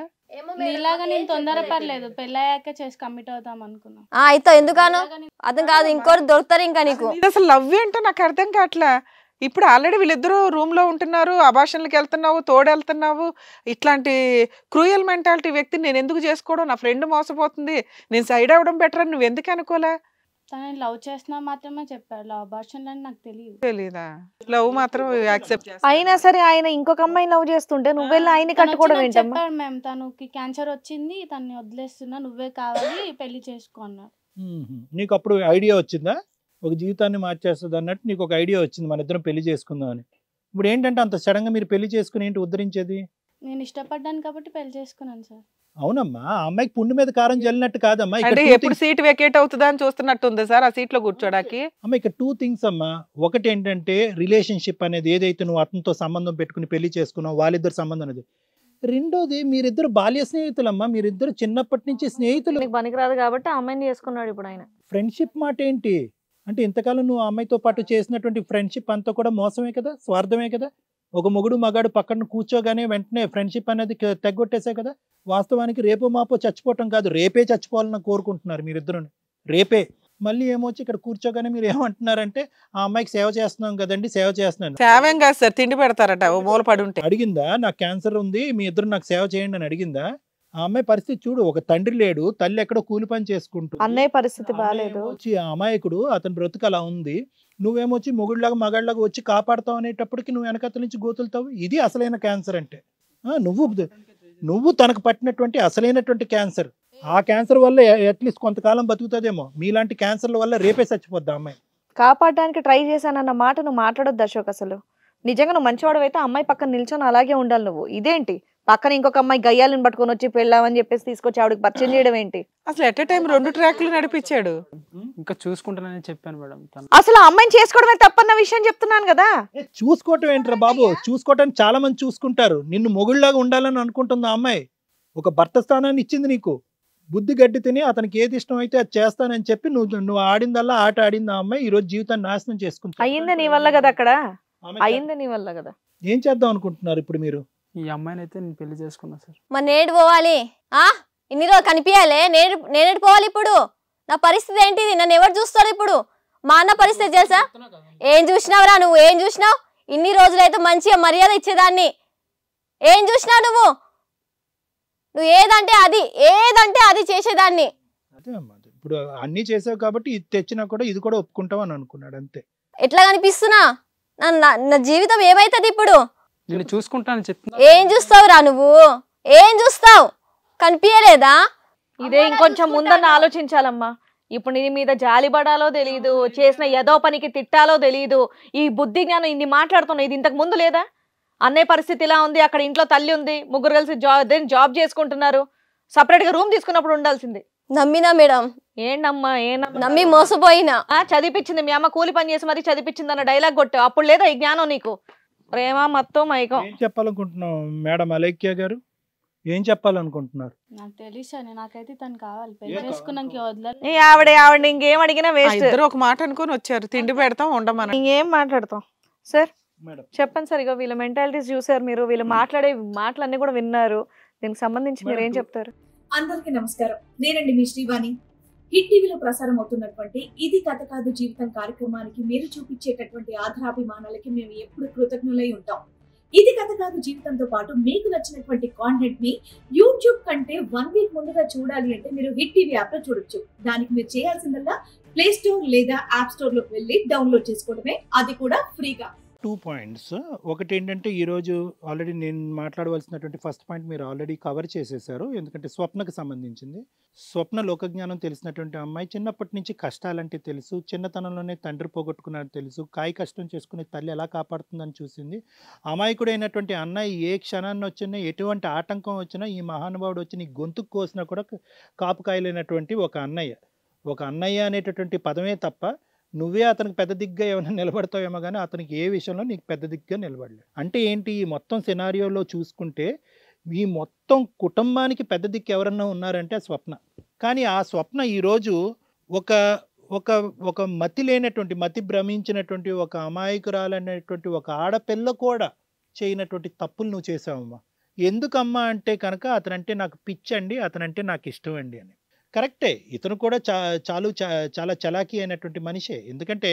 [SPEAKER 6] నీలాగా నేను తొందర పర్లేదు
[SPEAKER 2] అయితే ఎందుకను
[SPEAKER 4] అతను కాదు ఇంకోరు దొరుకుతారు ఇంకా నీకు అసలు లవ్ ఏంటో నాకు అర్థం కావట్లా ఇప్పుడు ఆల్రెడీ వీళ్ళిద్దరూ రూమ్ లో ఉంటున్నారు అభాషణలకు వెళ్తున్నావు తోడెళ్తున్నావు ఇట్లాంటి క్రూయల్ మెంటాలిటీ వ్యక్తిని నేను ఎందుకు చేసుకోవడం నా ఫ్రెండ్ మోసపోతుంది నేను సైడ్ అవ్వడం బెటర్ నువ్వు ఎందుకు అనుకోలే
[SPEAKER 6] తనని లవ్ చేస్తున్నా మాత్రమే చెప్పారు లవ్ అబార్షన్ అని నాకు తెలియదు తెలియదా
[SPEAKER 4] లవ్ మాత్రం
[SPEAKER 3] యాక్సెప్ట్
[SPEAKER 1] అయినా సరే ఆయన ఇంకొక అమ్మాయిని లవ్ చేస్తుంటే నువ్వెళ్ళి ఆయన కట్టుకోవడం చెప్పాడు
[SPEAKER 6] మేము తనకి క్యాన్సర్ వచ్చింది తనని వదిలేస్తున్నా నువ్వే కావాలి పెళ్లి చేసుకున్నాడు
[SPEAKER 3] నీకు అప్పుడు ఐడియా వచ్చిందా ఒక జీవితాన్ని మార్చేస్తుంది అన్నట్టు నీకు ఒక ఐడియా వచ్చింది మన ఇద్దరం పెళ్లి చేసుకుందాం అని ఇప్పుడు ఏంటంటే అంత సడన్గా మీరు పెళ్లి చేసుకుని ఏంటి ఉద్ధరించేది
[SPEAKER 6] నేను ఇష్టపడ్డాను కాబట్టి పెళ్లి చేసుకున్నాను సార్
[SPEAKER 3] అవునమ్మా ఆ అమ్మాయికి పుండు మీద కారం చల్లినట్టు కాదమ్మా అంటే ఎప్పుడు సీట్ వెకేట్ అవుతుందా అని ఉంది సార్ ఆ సీట్ లో కూర్చోడానికి అమ్మ ఇక టూ థింగ్స్ అమ్మా ఒకటి ఏంటంటే రిలేషన్షిప్ అనేది ఏదైతే నువ్వు అతనితో సంబంధం పెట్టుకుని పెళ్లి చేసుకున్నావు వాళ్ళిద్దరు సంబంధం అనేది రెండోది మీరిద్దరు బాల్య స్నేహితులమ్మా మీరిద్దరు చిన్నప్పటి నుంచి స్నేహితులు పనికిరాదు కాబట్టి అమ్మాయిని చేసుకున్నాడు ఇప్పుడు ఆయన ఫ్రెండ్షిప్ మాట ఏంటి అంటే ఇంతకాలం నువ్వు అమ్మాయితో పాటు చేసినటువంటి ఫ్రెండ్షిప్ అంతా కూడా మోసమే కదా స్వార్థమే కదా ఒక మొగుడు మగాడు పక్కన కూర్చోగానే వెంటనే ఫ్రెండ్షిప్ అనేది తెగొట్టేసే కదా వాస్తవానికి రేపు మాపో చచ్చిపోవటం కాదు రేపే చచ్చిపోవాలని కోరుకుంటున్నారు మీరిద్దరు రేపే మళ్ళీ ఏమొచ్చి ఇక్కడ కూర్చోగానే మీరు ఏమంటున్నారంటే ఆ అమ్మాయికి సేవ చేస్తున్నాం కదండి సేవ చేస్తున్నాను సేవేం కాదు సార్ తిండి పెడతారట మూల పడి ఉంటే అడిగిందా నాకు క్యాన్సర్ ఉంది మీ ఇద్దరు నాకు సేవ చేయండి అని అడిగిందా ఆ అమ్మాయి పరిస్థితి చూడు ఒక తండ్రి లేడు తల్లి ఎక్కడో కూలి పని చేసుకుంటూ అన్నయ్య
[SPEAKER 1] పరిస్థితి బాగాలేదు వచ్చి
[SPEAKER 3] ఆ అమాయకుడు అతని బ్రతుకు అలా ఉంది నువ్వేమొచ్చి మొగుళ్ళగా మగాళ్ళగా వచ్చి కాపాడుతావు అనేటప్పటికి నువ్వు వెనకతల నుంచి గోతులుతావు ఇది అసలైన క్యాన్సర్ అంటే నువ్వు నువ్వు తనకు పట్టినటువంటి అసలైనటువంటి క్యాన్సర్ ఆ క్యాన్సర్ వల్ల అట్లీస్ట్ కొంతకాలం బతుకుతుందేమో మీలాంటి క్యాన్సర్ల వల్ల రేపే చచ్చిపోద్దా అమ్మాయి
[SPEAKER 1] కాపాడడానికి ట్రై చేశానన్న మాట నువ్వు మాట్లాడొద్దు అశోక్ అసలు నిజంగా నువ్వు మంచివాడు అయితే అమ్మాయి పక్కన నిల్చొని అలాగే ఉండాలి నువ్వు ఇదేంటి పక్కన ఇంకొక అమ్మాయి గయ్యాలను పట్టుకొని వచ్చి పెళ్ళామని చెప్పేసి తీసుకొచ్చి ఆవిడకి పరిచయం చేయడం ఏంటి
[SPEAKER 4] అసలు ఎట్ టైం రెండు ట్రాక్లు నడిపించాడు ఇంకా
[SPEAKER 3] చూసుకుంటానని చెప్పాను మేడం
[SPEAKER 1] అసలు అమ్మాయిని చేసుకోవడమే తప్పన్న విషయం చెప్తున్నాను కదా
[SPEAKER 3] చూసుకోవటం ఏంట్రా బాబు చూసుకోవటం చాలా మంది చూసుకుంటారు నిన్ను మొగుళ్ళలాగా ఉండాలని అనుకుంటుంది అమ్మాయి ఒక భర్త స్థానాన్ని ఇచ్చింది నీకు బుద్ధి గడ్డి తిని అతనికి ఏది ఇష్టం అయితే అది చేస్తానని చెప్పి నువ్వు నువ్వు ఆడిందల్లా ఆట ఆడింది ఆ అమ్మాయి ఈ రోజు జీవితాన్ని నాశనం చేసుకుంటా
[SPEAKER 1] అయ్యింది నీ వల్ల కదా అక్కడ అయ్యింది నీ వల్ల
[SPEAKER 2] కదా
[SPEAKER 3] ఏం చేద్దాం అనుకుంటున్నారు ఇప్పుడు మీరు ఈ అమ్మాయిని అయితే నేను పెళ్లి చేసుకున్నా సార్
[SPEAKER 2] మరి నేడు పోవాలి ఆ ఇన్ని రోజులు కనిపించాలి నేడు నేనేడు పోవాలి ఇప్పుడు నా పరిస్థితి ఏంటిది నన్ను ఎవరు చూస్తారు ఇప్పుడు మా అన్న పరిస్థితి తెలుసా ఏం చూసినావురా నువ్వు ఏం చూసినావు ఇన్ని రోజులైతే మంచిగా మర్యాద ఇచ్చేదాన్ని ఏం చూసినావు నువ్వు నువ్వు ఏదంటే అది ఏదంటే అది చేసేదాన్ని
[SPEAKER 3] ఇప్పుడు అన్ని చేసావు కాబట్టి తెచ్చినా కూడా ఇది కూడా ఒప్పుకుంటావు అని అనుకున్నాడు అంతే
[SPEAKER 2] ఎట్లా కనిపిస్తున్నా నా జీవితం ఏమైతుంది ఇప్పుడు
[SPEAKER 5] నేను చూసుకుంటానని చెప్తున్నా
[SPEAKER 2] ఏం చూస్తావురా నువ్వు ఏం చూస్తావు
[SPEAKER 1] కనిపించలేదా ఇదే ఇంకొంచెం ముందన్న ఆలోచించాలమ్మా ఇప్పుడు నీ మీద పడాలో తెలియదు చేసిన ఏదో పనికి తిట్టాలో తెలియదు ఈ బుద్ధి జ్ఞానం ఇన్ని మాట్లాడుతున్నాయి ఇది ఇంతకు ముందు లేదా అన్నయ్య పరిస్థితి ఇలా ఉంది అక్కడ ఇంట్లో తల్లి ఉంది ముగ్గురు కలిసి జాబ్ జాబ్ చేసుకుంటున్నారు సపరేట్ గా రూమ్ తీసుకున్నప్పుడు ఉండాల్సింది నమ్మినా మేడం ఏంటమ్మా ఏనమ్మా నమ్మి మోసపోయినా చదివిపించింది మీ అమ్మ కూలి పని చేసి మరీ చదివించింది అన్న డైలాగ్ కొట్టావు అప్పుడు లేదా ఈ జ్ఞానం నీకు
[SPEAKER 3] ప్రేమ మొత్తం మైకం ఏం చెప్పాలనుకుంటున్నావు మేడం అలైక్య గారు ఏం చెప్పాలనుకుంటున్నారు
[SPEAKER 6] నాకు తెలుసు నాకైతే తను కావాలి పెళ్లి చేసుకున్నాక ఆవిడ ఆవిడ
[SPEAKER 3] ఇంకేం అడిగినా
[SPEAKER 4] వేస్ట్ ఇద్దరు ఒక మాట అనుకుని వచ్చారు తిండి పెడతాం ఉండమని ఇంకేం మాట్లాడతాం సార్ చెప్పండి
[SPEAKER 1] సార్ ఇక వీళ్ళ మెంటాలిటీస్ చూసారు మీరు వీళ్ళు మాట్లాడే మాటలన్నీ కూడా విన్నారు దీనికి సంబంధించి మీరు ఏం చెప్తారు అందరికీ నమస్కారం నేనండి మీ శ్రీవాణి హిట్ టీవీలో ప్రసారం అవుతున్నటువంటి
[SPEAKER 7] ఇది కథ కాదు జీవితం కార్యక్రమానికి మీరు చూపించేటటువంటి ఆధారాభిమానాలకి మేము ఎప్పుడు కృతజ్ఞులై ఉంటాం ఇది కథ కాదు జీవితంతో పాటు మీకు నచ్చినటువంటి కాంటెంట్ ని యూట్యూబ్ కంటే వన్ వీక్ ముందుగా చూడాలి అంటే మీరు హిట్ టీవీ యాప్ లో చూడొచ్చు దానికి మీరు చేయాల్సిందల్లా ప్లే స్టోర్ లేదా యాప్ స్టోర్ లోకి వెళ్ళి డౌన్లోడ్ చేసుకోవడమే అది కూడా ఫ్రీగా
[SPEAKER 3] టూ పాయింట్స్ ఒకటి ఏంటంటే ఈరోజు ఆల్రెడీ నేను మాట్లాడవలసినటువంటి ఫస్ట్ పాయింట్ మీరు ఆల్రెడీ కవర్ చేసేసారు ఎందుకంటే స్వప్నకు సంబంధించింది స్వప్న లోకజ్ఞానం తెలిసినటువంటి అమ్మాయి చిన్నప్పటి నుంచి కష్టాలంటే తెలుసు చిన్నతనంలోనే తండ్రి పోగొట్టుకున్నట్టు తెలుసు కాయ కష్టం చేసుకునే తల్లి ఎలా కాపాడుతుందని చూసింది అయినటువంటి అన్నయ్య ఏ క్షణాన్ని వచ్చినా ఎటువంటి ఆటంకం వచ్చినా ఈ మహానుభావుడు వచ్చి నీ గొంతుకు కోసినా కూడా కాపు కాయలైనటువంటి ఒక అన్నయ్య ఒక అన్నయ్య అనేటటువంటి పదమే తప్ప నువ్వే అతనికి పెద్ద దిగ్గా ఏమైనా నిలబడతావేమో కానీ అతనికి ఏ విషయంలో నీకు పెద్ద దిగ్గా నిలబడలేదు అంటే ఏంటి ఈ మొత్తం సినారియోలో చూసుకుంటే ఈ మొత్తం కుటుంబానికి పెద్ద దిక్కు ఎవరన్నా ఉన్నారంటే స్వప్న కానీ ఆ స్వప్న ఈరోజు ఒక ఒక ఒక మతి లేనటువంటి మతి భ్రమించినటువంటి ఒక అమాయకురాలనేటువంటి ఒక ఆడపిల్ల కూడా చేయనటువంటి తప్పులు నువ్వు చేసావమ్మా ఎందుకమ్మా అంటే కనుక అతనంటే నాకు పిచ్చండి అతనంటే నాకు ఇష్టం అండి అని కరెక్టే ఇతను కూడా చా చాలు చాలా చలాకీ అయినటువంటి మనిషే ఎందుకంటే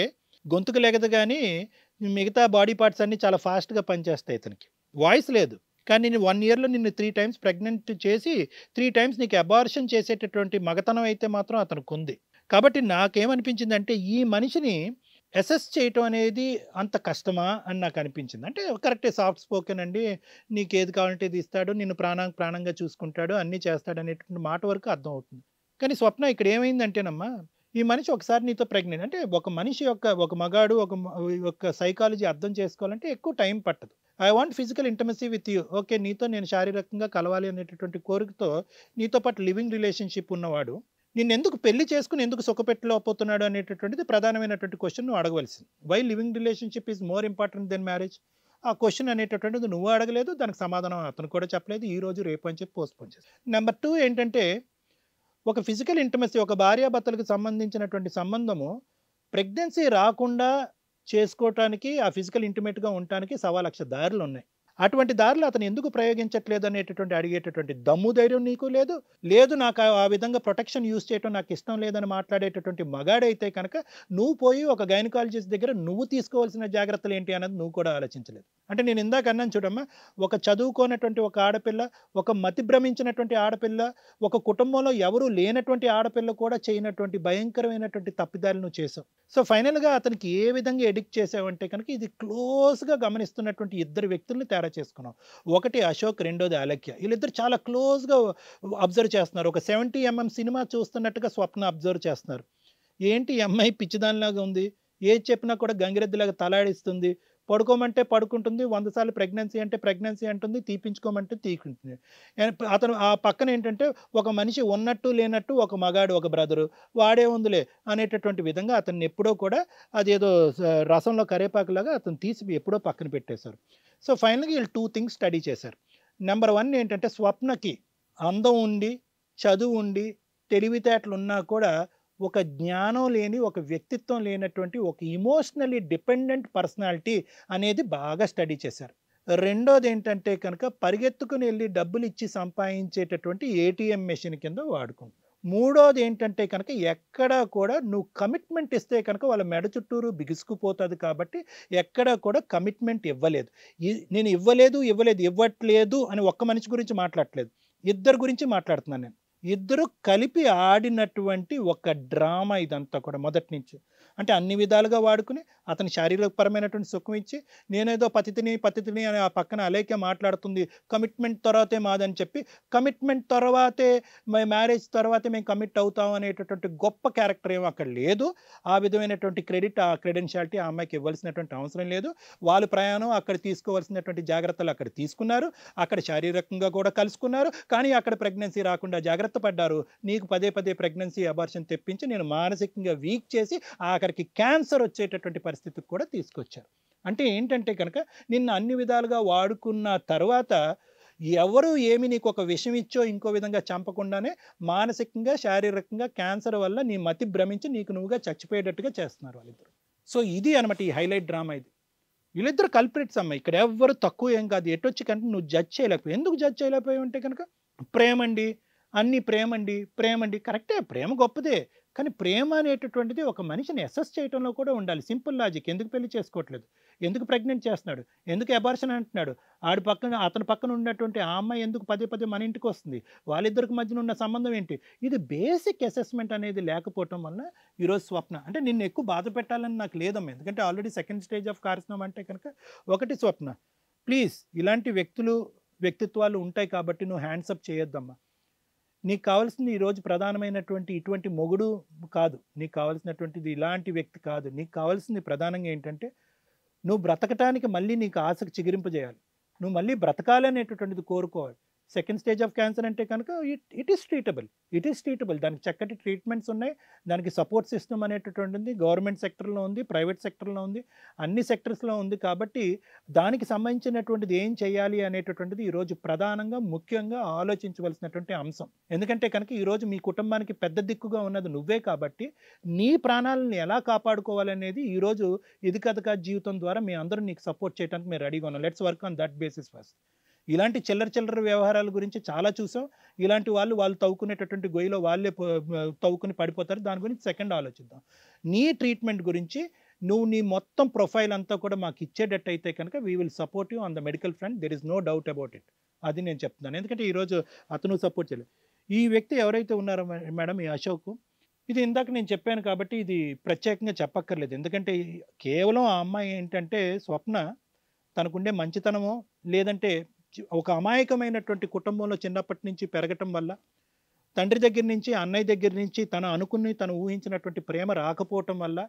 [SPEAKER 3] గొంతుకు లేదు కానీ మిగతా బాడీ పార్ట్స్ అన్నీ చాలా ఫాస్ట్గా పనిచేస్తాయి ఇతనికి వాయిస్ లేదు కానీ నేను వన్ ఇయర్లో నిన్ను త్రీ టైమ్స్ ప్రెగ్నెంట్ చేసి త్రీ టైమ్స్ నీకు అబార్షన్ చేసేటటువంటి మగతనం అయితే మాత్రం అతనికి ఉంది కాబట్టి నాకేమనిపించిందంటే ఈ మనిషిని అసెస్ చేయటం అనేది అంత కష్టమా అని నాకు అనిపించింది అంటే కరెక్టే సాఫ్ట్ స్పోకెన్ అండి నీకు ఏది కావాలంటే ఇది ఇస్తాడు నిన్ను ప్రాణా ప్రాణంగా చూసుకుంటాడు అన్నీ చేస్తాడు అనేటువంటి మాట వరకు అర్థం అవుతుంది కానీ స్వప్న ఇక్కడ ఏమైందంటేనమ్మా ఈ మనిషి ఒకసారి నీతో ప్రెగ్నెంట్ అంటే ఒక మనిషి యొక్క ఒక మగాడు ఒక ఒక సైకాలజీ అర్థం చేసుకోవాలంటే ఎక్కువ టైం పట్టదు I want physical intimacy with you okay నీతో నేను శారీరకంగా కలవాలి అనేటటువంటి కోరికతో నీతో పాటు లివింగ్ రిలేషన్షిప్ ఉన్నవాడు నిన్ను ఎందుకు పెళ్లి చేసుకుని ఎందుకు సుఖపెట్టలేకపోతున్నాడు అనేటటువంటిది ప్రధానమైనటువంటి క్వశ్చన్ నువ్వు అడగవలసింది why living relationship is more important than marriage ఆ క్వశ్చన్ అనేటటువంటిది నువ్వు అడగలేదు దానికి సమాధానం అతను కూడా చెప్పలేదు ఈ రోజు రేపు అని చెప్పి పోన్ చేస్తాను నెంబర్ టూ ఏంటంటే ఒక ఫిజికల్ ఇంటిమసీ ఒక భార్యాభర్తలకు సంబంధించినటువంటి సంబంధము ప్రెగ్నెన్సీ రాకుండా చేసుకోవటానికి ఆ ఫిజికల్ ఇంటిమేట్గా ఉండటానికి సవా లక్ష దారులు ఉన్నాయి అటువంటి దారిలో అతను ఎందుకు ప్రయోగించట్లేదు అనేటటువంటి అడిగేటటువంటి దమ్ము ధైర్యం నీకు లేదు లేదు నాకు ఆ విధంగా ప్రొటెక్షన్ యూజ్ చేయటం నాకు ఇష్టం లేదని మాట్లాడేటటువంటి మగాడైతే కనుక నువ్వు పోయి ఒక గైనకాలజిస్ట్ దగ్గర నువ్వు తీసుకోవాల్సిన జాగ్రత్తలు ఏంటి అన్నది నువ్వు కూడా ఆలోచించలేదు అంటే నేను ఇందాక అన్నాను చూడమ్మా ఒక చదువుకోనటువంటి ఒక ఆడపిల్ల ఒక మతి భ్రమించినటువంటి ఆడపిల్ల ఒక కుటుంబంలో ఎవరు లేనటువంటి ఆడపిల్ల కూడా చేయనటువంటి భయంకరమైనటువంటి తప్పిదాలు నువ్వు చేసావు సో ఫైనల్గా అతనికి ఏ విధంగా ఎడిక్ట్ చేసావంటే కనుక ఇది క్లోజ్గా గమనిస్తున్నటువంటి ఇద్దరు వ్యక్తులను ఖరారు చేసుకున్నాం ఒకటి అశోక్ రెండోది అలక్య వీళ్ళిద్దరు చాలా క్లోజ్గా అబ్జర్వ్ చేస్తున్నారు ఒక సెవెంటీ ఎంఎం సినిమా చూస్తున్నట్టుగా స్వప్న అబ్జర్వ్ చేస్తున్నారు ఏంటి ఎంఐ పిచ్చిదానిలాగా ఉంది ఏది చెప్పినా కూడా గంగిరెద్దిలాగా తలాడిస్తుంది పడుకోమంటే పడుకుంటుంది వంద సార్లు ప్రెగ్నెన్సీ అంటే ప్రెగ్నెన్సీ అంటుంది తీపించుకోమంటే తీకుంటుంది అతను ఆ పక్కన ఏంటంటే ఒక మనిషి ఉన్నట్టు లేనట్టు ఒక మగాడు ఒక బ్రదరు వాడే ఉందిలే అనేటటువంటి విధంగా అతన్ని ఎప్పుడో కూడా అదేదో రసంలో కరేపాకులాగా అతను తీసి ఎప్పుడో పక్కన పెట్టేశారు సో ఫైనల్గా వీళ్ళు టూ థింగ్స్ స్టడీ చేశారు నెంబర్ వన్ ఏంటంటే స్వప్నకి అందం ఉండి చదువు ఉండి తెలివితేటలు ఉన్నా కూడా ఒక జ్ఞానం లేని ఒక వ్యక్తిత్వం లేనటువంటి ఒక ఇమోషనలీ డిపెండెంట్ పర్సనాలిటీ అనేది బాగా స్టడీ చేశారు రెండోది ఏంటంటే కనుక పరిగెత్తుకుని వెళ్ళి డబ్బులు ఇచ్చి సంపాదించేటటువంటి ఏటీఎం మెషిన్ కింద వాడుకుంటాం మూడోది ఏంటంటే కనుక ఎక్కడా కూడా నువ్వు కమిట్మెంట్ ఇస్తే కనుక వాళ్ళ మెడ చుట్టూరు బిగుసుకుపోతుంది కాబట్టి ఎక్కడా కూడా కమిట్మెంట్ ఇవ్వలేదు నేను ఇవ్వలేదు ఇవ్వలేదు ఇవ్వట్లేదు అని ఒక్క మనిషి గురించి మాట్లాడలేదు ఇద్దరు గురించి మాట్లాడుతున్నాను నేను ఇద్దరు కలిపి ఆడినటువంటి ఒక డ్రామా ఇదంతా కూడా మొదటి నుంచి అంటే అన్ని విధాలుగా వాడుకుని అతని శారీరకపరమైనటువంటి సుఖం ఇచ్చి నేనేదో పతితిని పతితిని అని ఆ పక్కన అలేకే మాట్లాడుతుంది కమిట్మెంట్ తర్వాతే మాదని చెప్పి కమిట్మెంట్ తర్వాతే మ్యారేజ్ తర్వాతే మేము కమిట్ అవుతాం అనేటటువంటి గొప్ప క్యారెక్టర్ ఏమో అక్కడ లేదు ఆ విధమైనటువంటి క్రెడిట్ ఆ క్రెడెన్షియాలిటీ ఆ అమ్మాయికి ఇవ్వాల్సినటువంటి అవసరం లేదు వాళ్ళు ప్రయాణం అక్కడ తీసుకోవాల్సినటువంటి జాగ్రత్తలు అక్కడ తీసుకున్నారు అక్కడ శారీరకంగా కూడా కలుసుకున్నారు కానీ అక్కడ ప్రెగ్నెన్సీ రాకుండా జాగ్రత్త పడ్డారు నీకు పదే పదే ప్రెగ్నెన్సీ అబార్షన్ తెప్పించి నేను మానసికంగా వీక్ చేసి ఆ ఆఖరికి క్యాన్సర్ వచ్చేటటువంటి పరిస్థితికి కూడా తీసుకొచ్చారు అంటే ఏంటంటే కనుక నిన్ను అన్ని విధాలుగా వాడుకున్న తర్వాత ఎవరు ఏమి నీకు ఒక విషయం ఇచ్చో ఇంకో విధంగా చంపకుండానే మానసికంగా శారీరకంగా క్యాన్సర్ వల్ల నీ మతి భ్రమించి నీకు నువ్వుగా చచ్చిపోయేటట్టుగా చేస్తున్నారు వాళ్ళిద్దరు సో ఇది అనమాట ఈ హైలైట్ డ్రామా ఇది వీళ్ళిద్దరు కల్పరేట్స్ అమ్మాయి ఇక్కడ ఎవ్వరు తక్కువ ఏం కాదు ఎటొచ్చి కంటే నువ్వు జడ్జ్ చేయలేకపోయి ఎందుకు జడ్జ్ చేయలేకపోయి ఉంటే కనుక ప్రేమండి అన్ని ప్రేమండి ప్రేమండి కరెక్టే ప్రేమ గొప్పదే కానీ ప్రేమ అనేటటువంటిది ఒక మనిషిని అసెస్ చేయడంలో కూడా ఉండాలి సింపుల్ లాజిక్ ఎందుకు పెళ్లి చేసుకోవట్లేదు ఎందుకు ప్రెగ్నెంట్ చేస్తున్నాడు ఎందుకు అబార్షన్ అంటున్నాడు ఆడి పక్కన అతని పక్కన ఉన్నటువంటి ఆ అమ్మాయి ఎందుకు పదే పదే మన ఇంటికి వస్తుంది వాళ్ళిద్దరికి మధ్యన ఉన్న సంబంధం ఏంటి ఇది బేసిక్ అసెస్మెంట్ అనేది లేకపోవటం వలన ఈరోజు స్వప్న అంటే నిన్ను ఎక్కువ బాధ పెట్టాలని నాకు లేదమ్మా ఎందుకంటే already second stage of carcinoma అంటే కనుక ఒకటి స్వప్న ప్లీజ్ ఇలాంటి వ్యక్తులు వ్యక్తిత్వాలు ఉంటాయి కాబట్టి నువ్వు హ్యాండ్సప్ చేయొద్దమ్మా నీకు కావాల్సింది ఈరోజు ప్రధానమైనటువంటి ఇటువంటి మొగుడు కాదు నీకు కావాల్సినటువంటిది ఇలాంటి వ్యక్తి కాదు నీకు కావాల్సింది ప్రధానంగా ఏంటంటే నువ్వు బ్రతకటానికి మళ్ళీ నీకు ఆశకు చిగిరింపు చేయాలి నువ్వు మళ్ళీ బ్రతకాలనేటటువంటిది కోరుకోవాలి సెకండ్ స్టేజ్ ఆఫ్ క్యాన్సర్ అంటే కనుక it it is treatable it is treatable దానికి చక్కటి ట్రీట్మెంట్స్ ఉన్నాయి దానికి సపోర్ట్ సిస్టమ్ అనేటటువంటి ఉంది గవర్నమెంట్ సెక్టర్లో ఉంది ప్రైవేట్ సెక్టర్లో ఉంది అన్ని సెక్టర్స్లో ఉంది కాబట్టి దానికి సంబంధించినటువంటిది ఏం చేయాలి అనేటటువంటిది ఈరోజు ప్రధానంగా ముఖ్యంగా ఆలోచించవలసినటువంటి అంశం ఎందుకంటే కనుక ఈరోజు మీ కుటుంబానికి పెద్ద దిక్కుగా ఉన్నది నువ్వే కాబట్టి నీ ప్రాణాలను ఎలా కాపాడుకోవాలనేది ఈరోజు ఇది కథ జీవితం ద్వారా మీ అందరూ నీకు సపోర్ట్ చేయడానికి మీరు రెడీగా ఉన్నాం let's work on that basis first ఇలాంటి చిల్లర చిల్లర వ్యవహారాల గురించి చాలా చూసాం ఇలాంటి వాళ్ళు వాళ్ళు తవ్వుకునేటటువంటి గొయ్యిలో వాళ్ళే తవ్వుకుని పడిపోతారు దాని గురించి సెకండ్ ఆలోచిద్దాం నీ ట్రీట్మెంట్ గురించి నువ్వు నీ మొత్తం ప్రొఫైల్ అంతా కూడా మాకు ఇచ్చేటట్టు అయితే కనుక we will support you on the medical front there is no doubt about it అది నేను చెప్తున్నాను ఎందుకంటే ఈరోజు అతను సపోర్ట్ చేయలేదు ఈ వ్యక్తి ఎవరైతే ఉన్నారో మేడం ఈ అశోక్ ఇది ఇందాక నేను చెప్పాను కాబట్టి ఇది ప్రత్యేకంగా చెప్పక్కర్లేదు ఎందుకంటే కేవలం ఆ అమ్మాయి ఏంటంటే స్వప్న తనకుండే మంచితనమో లేదంటే ఒక అమాయకమైనటువంటి కుటుంబంలో చిన్నప్పటి నుంచి పెరగటం వల్ల తండ్రి దగ్గర నుంచి అన్నయ్య దగ్గర నుంచి తను అనుకుని తను ఊహించినటువంటి ప్రేమ రాకపోవటం వల్ల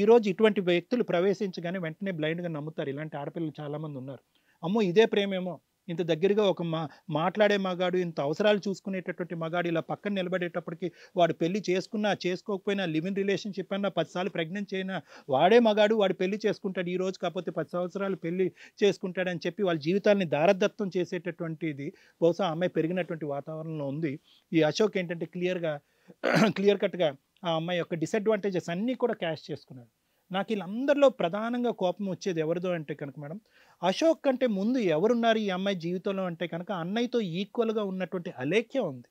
[SPEAKER 3] ఈరోజు ఇటువంటి వ్యక్తులు ప్రవేశించగానే వెంటనే బ్లైండ్గా నమ్ముతారు ఇలాంటి ఆడపిల్లలు చాలామంది ఉన్నారు అమ్మో ఇదే ప్రేమేమో ఇంత దగ్గరగా ఒక మా మాట్లాడే మగాడు ఇంత అవసరాలు చూసుకునేటటువంటి మగాడు ఇలా పక్కన నిలబడేటప్పటికి వాడు పెళ్లి చేసుకున్నా చేసుకోకపోయినా లివింగ్ రిలేషన్షిప్ అన్నా పదిసార్లు ప్రెగ్నెంట్ అయినా వాడే మగాడు వాడు పెళ్లి చేసుకుంటాడు ఈ రోజు కాకపోతే పది సంవత్సరాలు పెళ్లి చేసుకుంటాడని చెప్పి వాళ్ళ జీవితాన్ని దారదత్తం చేసేటటువంటిది బహుశా అమ్మాయి పెరిగినటువంటి వాతావరణంలో ఉంది ఈ అశోక్ ఏంటంటే క్లియర్గా క్లియర్ కట్గా ఆ అమ్మాయి యొక్క డిసడ్వాంటేజెస్ అన్నీ కూడా క్యాష్ చేసుకున్నాడు నాకు వీళ్ళందరిలో ప్రధానంగా కోపం వచ్చేది ఎవరిదో అంటే కనుక మేడం అశోక్ కంటే ముందు ఎవరున్నారు ఈ అమ్మాయి జీవితంలో అంటే కనుక అన్నయ్యతో ఈక్వల్గా ఉన్నటువంటి అలేఖ్య ఉంది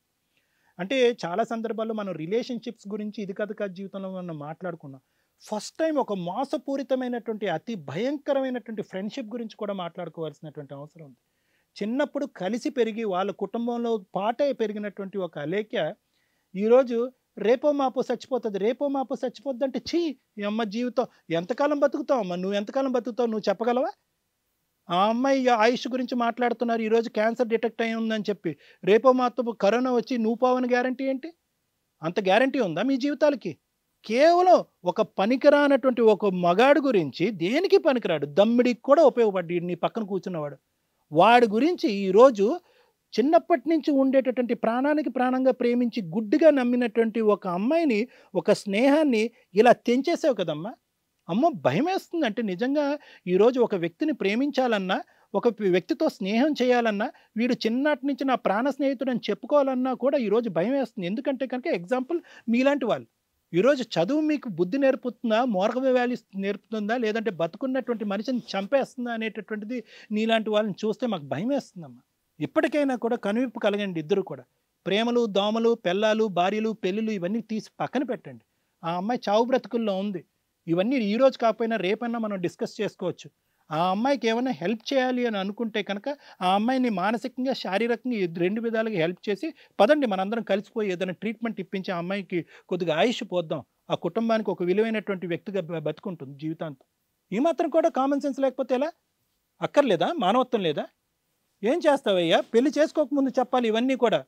[SPEAKER 3] అంటే చాలా సందర్భాల్లో మనం రిలేషన్షిప్స్ గురించి ఇది కథ కథ జీవితంలో మనం మాట్లాడుకున్నాం ఫస్ట్ టైం ఒక మోసపూరితమైనటువంటి అతి భయంకరమైనటువంటి ఫ్రెండ్షిప్ గురించి కూడా మాట్లాడుకోవాల్సినటువంటి అవసరం ఉంది చిన్నప్పుడు కలిసి పెరిగి వాళ్ళ కుటుంబంలో పాట పెరిగినటువంటి ఒక అలేఖ్య ఈరోజు రేపో మాపో చచ్చిపోతుంది రేపో మాపో చచ్చిపోతుంది అంటే చీ ఈ అమ్మ జీవితం ఎంతకాలం బతుకుతావు అమ్మ నువ్వు ఎంతకాలం బతుకుతావు నువ్వు చెప్పగలవా ఆ అమ్మాయి ఆయుష్ గురించి మాట్లాడుతున్నారు ఈరోజు క్యాన్సర్ డిటెక్ట్ అయి ఉందని చెప్పి రేపో మాత్రం కరోనా వచ్చి నువ్వు గ్యారంటీ ఏంటి అంత గ్యారంటీ ఉందా మీ జీవితాలకి కేవలం ఒక పనికిరానటువంటి ఒక మగాడు గురించి దేనికి పనికిరాడు దమ్మిడికి కూడా ఉపయోగపడ్డ నీ పక్కన కూర్చున్నవాడు వాడి గురించి ఈరోజు చిన్నప్పటి నుంచి ఉండేటటువంటి ప్రాణానికి ప్రాణంగా ప్రేమించి గుడ్డిగా నమ్మినటువంటి ఒక అమ్మాయిని ఒక స్నేహాన్ని ఇలా తెంచేసావు కదమ్మా అమ్మో భయం వేస్తుంది అంటే నిజంగా ఈరోజు ఒక వ్యక్తిని ప్రేమించాలన్నా ఒక వ్యక్తితో స్నేహం చేయాలన్నా వీడు చిన్నటి నుంచి నా ప్రాణ స్నేహితుడు అని చెప్పుకోవాలన్నా కూడా ఈరోజు భయం వేస్తుంది ఎందుకంటే కనుక ఎగ్జాంపుల్ మీలాంటి వాళ్ళు ఈరోజు చదువు మీకు బుద్ధి నేర్పుతుందా మోరక వ్యాలీస్ నేర్పుతుందా లేదంటే బతుకున్నటువంటి మనిషిని చంపేస్తుందా అనేటటువంటిది నీలాంటి వాళ్ళని చూస్తే మాకు భయం వేస్తుందమ్మ ఇప్పటికైనా కూడా కనువిప్పు కలగండి ఇద్దరు కూడా ప్రేమలు దోమలు పెళ్ళాలు భార్యలు పెళ్ళిళ్ళు ఇవన్నీ తీసి పక్కన పెట్టండి ఆ అమ్మాయి చావు బ్రతుకుల్లో ఉంది ఇవన్నీ ఈరోజు కాకపోయినా రేపైనా మనం డిస్కస్ చేసుకోవచ్చు ఆ అమ్మాయికి ఏమైనా హెల్ప్ చేయాలి అని అనుకుంటే కనుక ఆ అమ్మాయిని మానసికంగా శారీరకంగా రెండు విధాలుగా హెల్ప్ చేసి పదండి మనందరం కలిసిపోయి ఏదైనా ట్రీట్మెంట్ ఇప్పించి ఆ అమ్మాయికి కొద్దిగా ఆయుష్ పోద్దాం ఆ కుటుంబానికి ఒక విలువైనటువంటి వ్యక్తిగా బతుకుంటుంది జీవితాంతం ఈ మాత్రం కూడా కామన్ సెన్స్ లేకపోతే ఎలా అక్కర్లేదా మానవత్వం లేదా ఏం చేస్తావయ్యా పెళ్లి చేసుకోకముందు చెప్పాలి ఇవన్నీ కూడా